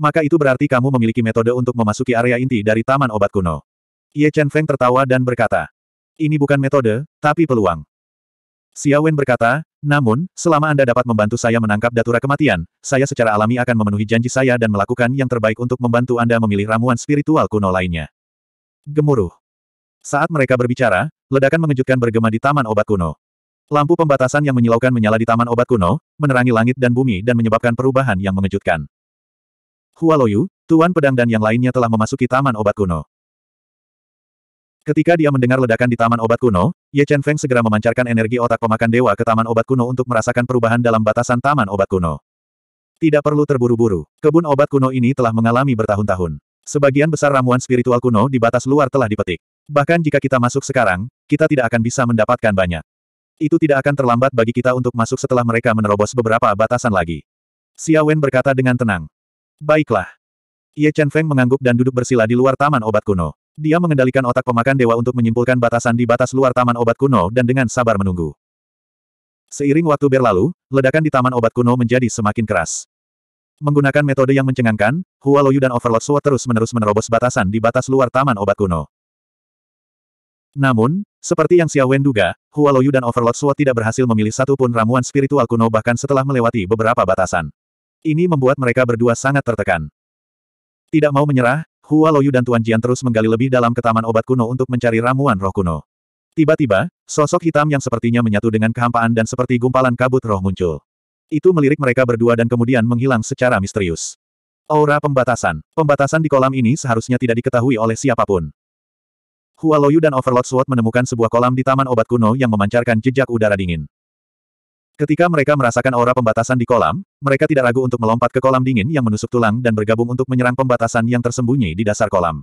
Speaker 1: Maka itu berarti kamu memiliki metode untuk memasuki area inti dari Taman Obat Kuno. Ye Chen Feng tertawa dan berkata. Ini bukan metode, tapi peluang. Xia Wen berkata, namun, selama Anda dapat membantu saya menangkap Datura kematian, saya secara alami akan memenuhi janji saya dan melakukan yang terbaik untuk membantu Anda memilih ramuan spiritual kuno lainnya. Gemuruh. Saat mereka berbicara, ledakan mengejutkan bergema di taman obat kuno. Lampu pembatasan yang menyilaukan menyala di taman obat kuno, menerangi langit dan bumi dan menyebabkan perubahan yang mengejutkan. Hualoyu, Tuan Pedang dan yang lainnya telah memasuki taman obat kuno. Ketika dia mendengar ledakan di taman obat kuno, Ye Chen Feng segera memancarkan energi otak pemakan dewa ke taman obat kuno untuk merasakan perubahan dalam batasan taman obat kuno. Tidak perlu terburu-buru, kebun obat kuno ini telah mengalami bertahun-tahun. Sebagian besar ramuan spiritual kuno di batas luar telah dipetik. Bahkan jika kita masuk sekarang, kita tidak akan bisa mendapatkan banyak. Itu tidak akan terlambat bagi kita untuk masuk setelah mereka menerobos beberapa batasan lagi. Wen berkata dengan tenang. Baiklah. Ye Chen Feng mengangguk dan duduk bersila di luar taman obat kuno. Dia mengendalikan otak pemakan dewa untuk menyimpulkan batasan di batas luar taman obat kuno dan dengan sabar menunggu. Seiring waktu berlalu, ledakan di taman obat kuno menjadi semakin keras. Menggunakan metode yang mencengangkan, Hua Loyu dan Overlord Sword terus-menerus menerobos batasan di batas luar taman obat kuno. Namun, seperti yang Xiao Wen duga, Hualoyu dan Overlord Sword tidak berhasil memilih satu pun ramuan spiritual kuno bahkan setelah melewati beberapa batasan. Ini membuat mereka berdua sangat tertekan. Tidak mau menyerah, Hualoyu dan Tuan Jian terus menggali lebih dalam ke taman obat kuno untuk mencari ramuan roh kuno. Tiba-tiba, sosok hitam yang sepertinya menyatu dengan kehampaan dan seperti gumpalan kabut roh muncul. Itu melirik mereka berdua dan kemudian menghilang secara misterius. Aura pembatasan. Pembatasan di kolam ini seharusnya tidak diketahui oleh siapapun. Loyu dan Overlord Sword menemukan sebuah kolam di taman obat kuno yang memancarkan jejak udara dingin. Ketika mereka merasakan aura pembatasan di kolam, mereka tidak ragu untuk melompat ke kolam dingin yang menusuk tulang dan bergabung untuk menyerang pembatasan yang tersembunyi di dasar kolam.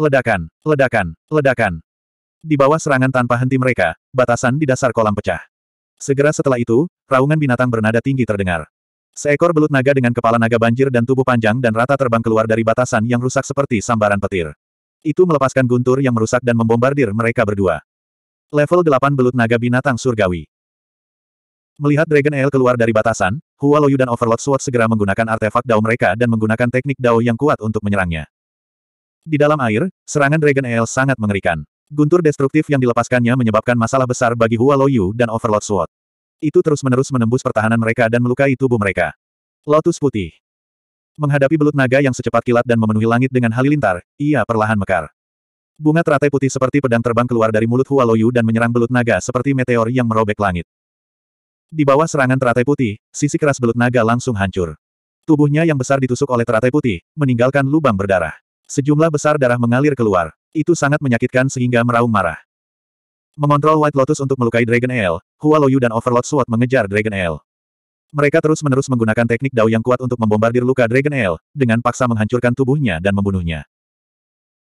Speaker 1: Ledakan, ledakan, ledakan. Di bawah serangan tanpa henti mereka, batasan di dasar kolam pecah. Segera setelah itu, raungan binatang bernada tinggi terdengar. Seekor belut naga dengan kepala naga banjir dan tubuh panjang dan rata terbang keluar dari batasan yang rusak seperti sambaran petir. Itu melepaskan guntur yang merusak dan membombardir mereka berdua. Level 8 belut naga binatang surgawi. Melihat Dragon Ale keluar dari batasan, Hua Loyu dan Overlord Sword segera menggunakan artefak Dao mereka dan menggunakan teknik Dao yang kuat untuk menyerangnya. Di dalam air, serangan Dragon Ale sangat mengerikan. Guntur destruktif yang dilepaskannya menyebabkan masalah besar bagi Hua Loyu dan Overlord Sword. Itu terus-menerus menembus pertahanan mereka dan melukai tubuh mereka. Lotus Putih Menghadapi belut naga yang secepat kilat dan memenuhi langit dengan halilintar, ia perlahan mekar. Bunga teratai putih seperti pedang terbang keluar dari mulut Hua Loyu dan menyerang belut naga seperti meteor yang merobek langit. Di bawah serangan teratai putih, sisi keras belut naga langsung hancur. Tubuhnya yang besar ditusuk oleh teratai putih, meninggalkan lubang berdarah. Sejumlah besar darah mengalir keluar. Itu sangat menyakitkan sehingga meraung marah. Mengontrol White Lotus untuk melukai Dragon Ale, Hua Loyu dan Overlord Sword mengejar Dragon Ale. Mereka terus-menerus menggunakan teknik dao yang kuat untuk membombardir luka Dragon Ale, dengan paksa menghancurkan tubuhnya dan membunuhnya.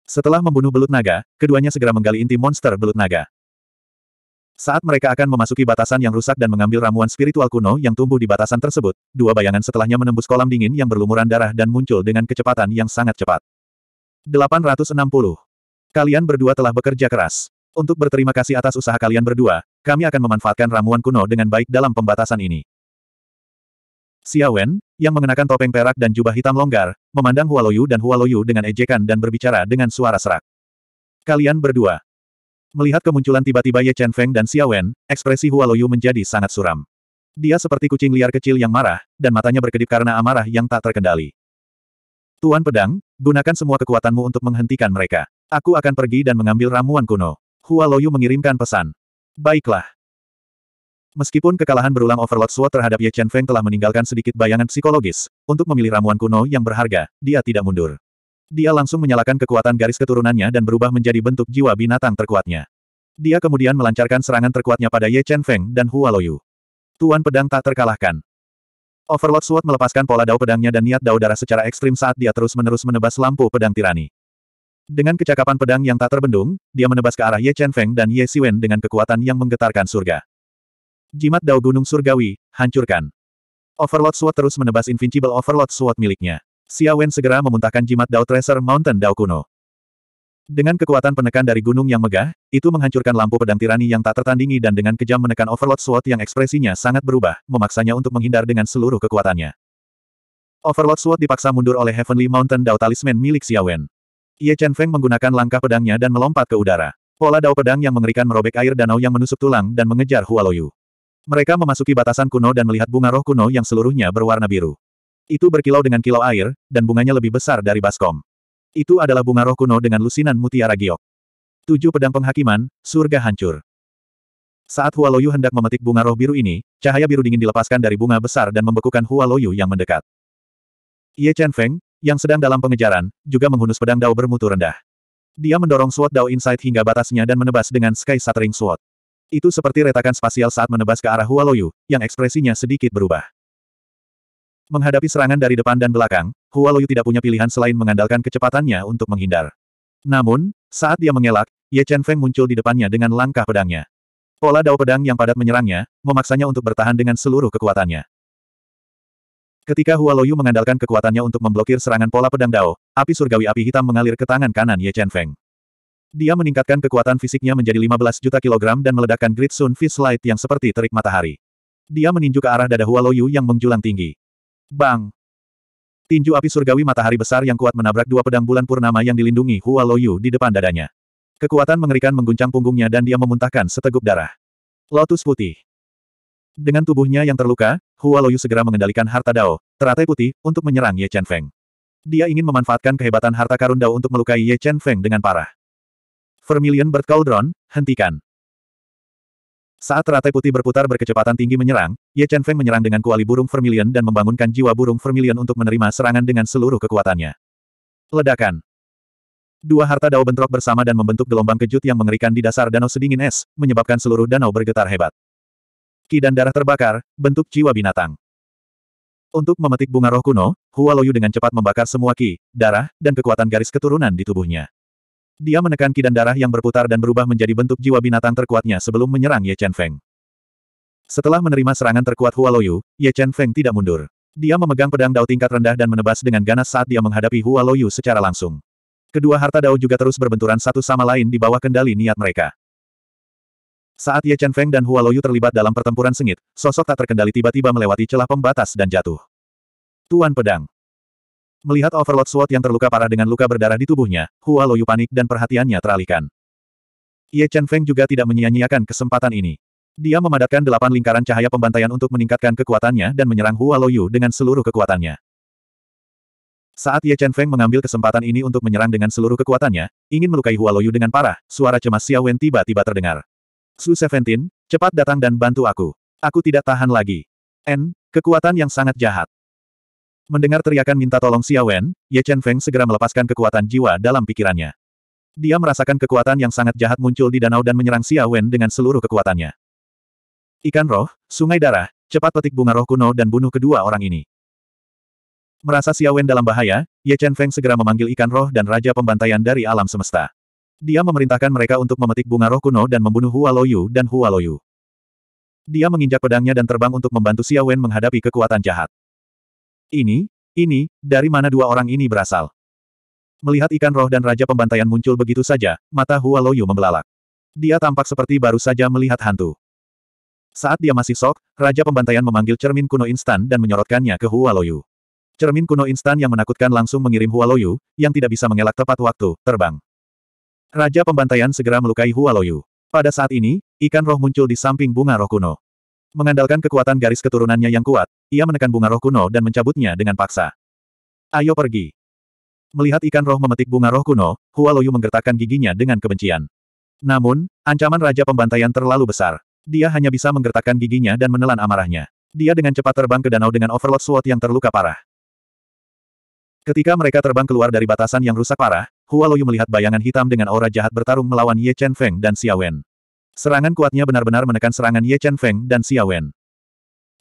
Speaker 1: Setelah membunuh belut naga, keduanya segera menggali inti monster belut naga. Saat mereka akan memasuki batasan yang rusak dan mengambil ramuan spiritual kuno yang tumbuh di batasan tersebut, dua bayangan setelahnya menembus kolam dingin yang berlumuran darah dan muncul dengan kecepatan yang sangat cepat. 860. Kalian berdua telah bekerja keras. Untuk berterima kasih atas usaha kalian berdua, kami akan memanfaatkan ramuan kuno dengan baik dalam pembatasan ini. Xiaowen, yang mengenakan topeng perak dan jubah hitam longgar, memandang Hualoyu dan Hualoyu dengan ejekan dan berbicara dengan suara serak. Kalian berdua. Melihat kemunculan tiba-tiba Ye Chen Feng dan Xiaowen, ekspresi Hualoyu menjadi sangat suram. Dia seperti kucing liar kecil yang marah, dan matanya berkedip karena amarah yang tak terkendali. Tuan Pedang, gunakan semua kekuatanmu untuk menghentikan mereka. Aku akan pergi dan mengambil ramuan kuno. Hualoyu mengirimkan pesan. Baiklah. Meskipun kekalahan berulang Overlord Sword terhadap Ye Chen Feng telah meninggalkan sedikit bayangan psikologis, untuk memilih ramuan kuno yang berharga, dia tidak mundur. Dia langsung menyalakan kekuatan garis keturunannya dan berubah menjadi bentuk jiwa binatang terkuatnya. Dia kemudian melancarkan serangan terkuatnya pada Ye Chen Feng dan Hua Loyu. Tuan pedang tak terkalahkan. Overlord Sword melepaskan pola dao pedangnya dan niat dao darah secara ekstrim saat dia terus-menerus menebas lampu pedang tirani. Dengan kecakapan pedang yang tak terbendung, dia menebas ke arah Ye Chen Feng dan Ye Siwen dengan kekuatan yang menggetarkan surga. Jimat Dao Gunung Surgawi, hancurkan. Overlord Sword terus menebas Invincible Overlord Sword miliknya. Xia Wen segera memuntahkan jimat Dao Treasure Mountain Dao kuno. Dengan kekuatan penekan dari gunung yang megah, itu menghancurkan lampu pedang tirani yang tak tertandingi dan dengan kejam menekan Overlord Sword yang ekspresinya sangat berubah, memaksanya untuk menghindar dengan seluruh kekuatannya. Overlord Sword dipaksa mundur oleh Heavenly Mountain Dao Talisman milik Xiaowen. Ye Chen Feng menggunakan langkah pedangnya dan melompat ke udara. Pola Dao pedang yang mengerikan merobek air danau yang menusuk tulang dan mengejar Hualoyu. Mereka memasuki batasan kuno dan melihat bunga roh kuno yang seluruhnya berwarna biru. Itu berkilau dengan kilau air, dan bunganya lebih besar dari baskom. Itu adalah bunga roh kuno dengan lusinan mutiara giok. Tujuh pedang penghakiman, surga hancur. Saat Hua Loyu hendak memetik bunga roh biru ini, cahaya biru dingin dilepaskan dari bunga besar dan membekukan Hua Loyu yang mendekat. Ye Chen Feng, yang sedang dalam pengejaran, juga menghunus pedang dao bermutu rendah. Dia mendorong Sword Dao Insight hingga batasnya dan menebas dengan Sky Shattering Sword. Itu seperti retakan spasial saat menebas ke arah Hualoyu, yang ekspresinya sedikit berubah. Menghadapi serangan dari depan dan belakang, Hualoyu tidak punya pilihan selain mengandalkan kecepatannya untuk menghindar. Namun, saat dia mengelak, Ye Chen Feng muncul di depannya dengan langkah pedangnya. Pola dao pedang yang padat menyerangnya, memaksanya untuk bertahan dengan seluruh kekuatannya. Ketika Hualoyu mengandalkan kekuatannya untuk memblokir serangan pola pedang dao, api surgawi api hitam mengalir ke tangan kanan Ye Chen Feng. Dia meningkatkan kekuatan fisiknya menjadi 15 juta kilogram dan meledakkan Great Sun Fist Light yang seperti terik matahari. Dia meninju ke arah dada Hua yang menjulang tinggi. Bang! Tinju api surgawi matahari besar yang kuat menabrak dua pedang bulan purnama yang dilindungi Hua Loyu di depan dadanya. Kekuatan mengerikan mengguncang punggungnya dan dia memuntahkan seteguk darah. Lotus putih. Dengan tubuhnya yang terluka, Hua Loyu segera mengendalikan harta Dao, teratai putih, untuk menyerang Ye Chen Feng. Dia ingin memanfaatkan kehebatan harta karun Dao untuk melukai Ye Chen Feng dengan parah. Vermilion Bird Cauldron, hentikan. Saat teratai putih berputar berkecepatan tinggi menyerang, Ye Chen Feng menyerang dengan kuali burung vermilion dan membangunkan jiwa burung vermilion untuk menerima serangan dengan seluruh kekuatannya. Ledakan. Dua harta dao bentrok bersama dan membentuk gelombang kejut yang mengerikan di dasar danau sedingin es, menyebabkan seluruh danau bergetar hebat. Ki dan darah terbakar, bentuk jiwa binatang. Untuk memetik bunga roh kuno, Hua Loyu dengan cepat membakar semua ki, darah, dan kekuatan garis keturunan di tubuhnya. Dia menekan kidan darah yang berputar dan berubah menjadi bentuk jiwa binatang terkuatnya sebelum menyerang Ye Chen Feng. Setelah menerima serangan terkuat Hua Loyu, Ye Chen Feng tidak mundur. Dia memegang pedang dao tingkat rendah dan menebas dengan ganas saat dia menghadapi Hua Loyu secara langsung. Kedua harta dao juga terus berbenturan satu sama lain di bawah kendali niat mereka. Saat Ye Chen Feng dan Hua Loyu terlibat dalam pertempuran sengit, sosok tak terkendali tiba-tiba melewati celah pembatas dan jatuh. Tuan Pedang. Melihat Overlord Sword yang terluka parah dengan luka berdarah di tubuhnya, Hua Loyu panik dan perhatiannya teralihkan. Ye Chen Feng juga tidak menyia-nyiakan kesempatan ini. Dia memadatkan delapan lingkaran cahaya pembantaian untuk meningkatkan kekuatannya dan menyerang Hua Loyu dengan seluruh kekuatannya. Saat Ye Chen Feng mengambil kesempatan ini untuk menyerang dengan seluruh kekuatannya, ingin melukai Hua Loyu dengan parah, suara cemas Xia Wen tiba-tiba terdengar. Su Seventeen, cepat datang dan bantu aku. Aku tidak tahan lagi. N, kekuatan yang sangat jahat. Mendengar teriakan minta tolong Xiaowen, Ye Chen Feng segera melepaskan kekuatan jiwa dalam pikirannya. Dia merasakan kekuatan yang sangat jahat muncul di danau dan menyerang Xiaowen dengan seluruh kekuatannya. Ikan roh, sungai darah, cepat petik bunga roh kuno dan bunuh kedua orang ini. Merasa Xiaowen dalam bahaya, Ye Chen Feng segera memanggil ikan roh dan raja pembantaian dari alam semesta. Dia memerintahkan mereka untuk memetik bunga roh kuno dan membunuh Hua Loyu dan Hua Loyu. Dia menginjak pedangnya dan terbang untuk membantu Xiaowen menghadapi kekuatan jahat. Ini, ini, dari mana dua orang ini berasal? Melihat ikan roh dan raja pembantaian muncul begitu saja, mata Hua Loyu membelalak. Dia tampak seperti baru saja melihat hantu. Saat dia masih sok, raja pembantaian memanggil cermin kuno instan dan menyorotkannya ke Hua Loyu. Cermin kuno instan yang menakutkan langsung mengirim Hua Loyu, yang tidak bisa mengelak tepat waktu, terbang. Raja pembantaian segera melukai Hua Loyu. Pada saat ini, ikan roh muncul di samping bunga roh kuno. Mengandalkan kekuatan garis keturunannya yang kuat, ia menekan bunga roh kuno dan mencabutnya dengan paksa. Ayo pergi. Melihat ikan roh memetik bunga roh kuno, Hua menggertakkan giginya dengan kebencian. Namun, ancaman Raja Pembantaian terlalu besar. Dia hanya bisa menggertakkan giginya dan menelan amarahnya. Dia dengan cepat terbang ke danau dengan overload sword yang terluka parah. Ketika mereka terbang keluar dari batasan yang rusak parah, Hua melihat bayangan hitam dengan aura jahat bertarung melawan Ye Chen Feng dan Xia Wen. Serangan kuatnya benar-benar menekan serangan Ye Chen Feng dan Xia Wen.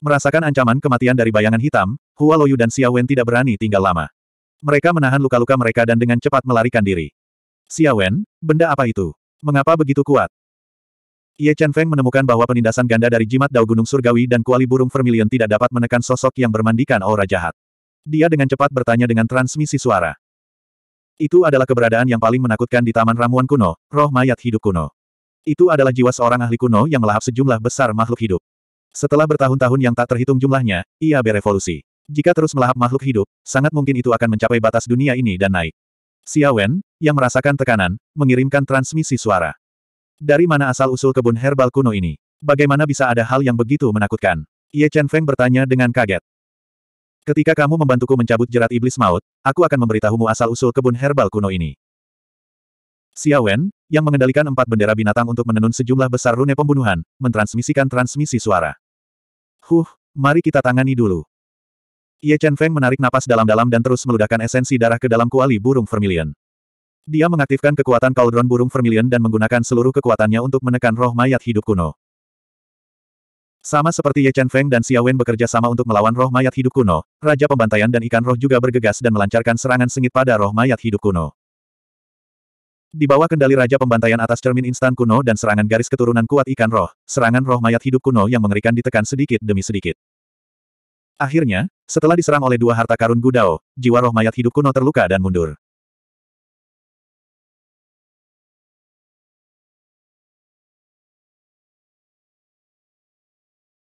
Speaker 1: Merasakan ancaman kematian dari bayangan hitam, Hua Loyu dan Xiao Wen tidak berani tinggal lama. Mereka menahan luka-luka mereka dan dengan cepat melarikan diri. Xia Wen, benda apa itu? Mengapa begitu kuat? Ye Chen Feng menemukan bahwa penindasan ganda dari jimat Dao Gunung Surgawi dan kuali burung vermilion tidak dapat menekan sosok yang bermandikan aura jahat. Dia dengan cepat bertanya dengan transmisi suara. Itu adalah keberadaan yang paling menakutkan di Taman Ramuan Kuno, roh mayat hidup kuno. Itu adalah jiwa seorang ahli kuno yang melahap sejumlah besar makhluk hidup. Setelah bertahun-tahun yang tak terhitung jumlahnya, ia berevolusi. Jika terus melahap makhluk hidup, sangat mungkin itu akan mencapai batas dunia ini dan naik. Xiaowen, yang merasakan tekanan, mengirimkan transmisi suara. Dari mana asal-usul kebun herbal kuno ini? Bagaimana bisa ada hal yang begitu menakutkan? Ye Chen Feng bertanya dengan kaget. Ketika kamu membantuku mencabut jerat iblis maut, aku akan memberitahumu asal-usul kebun herbal kuno ini. Xiaowen, yang mengendalikan empat bendera binatang untuk menenun sejumlah besar rune pembunuhan, mentransmisikan transmisi suara. Huh, mari kita tangani dulu. Ye Chen Feng menarik napas dalam-dalam dan terus meludahkan esensi darah ke dalam kuali burung vermilion. Dia mengaktifkan kekuatan Cauldron burung vermilion dan menggunakan seluruh kekuatannya untuk menekan roh mayat hidup kuno. Sama seperti Ye Chen Feng dan Wen bekerja sama untuk melawan roh mayat hidup kuno, Raja Pembantaian dan Ikan Roh juga bergegas dan melancarkan serangan sengit pada roh mayat hidup kuno. Di bawah kendali Raja Pembantaian atas cermin instan kuno dan serangan garis keturunan kuat ikan roh, serangan roh mayat hidup kuno yang mengerikan ditekan sedikit demi sedikit. Akhirnya, setelah diserang oleh dua harta karun Gudao, jiwa roh mayat hidup kuno terluka dan mundur.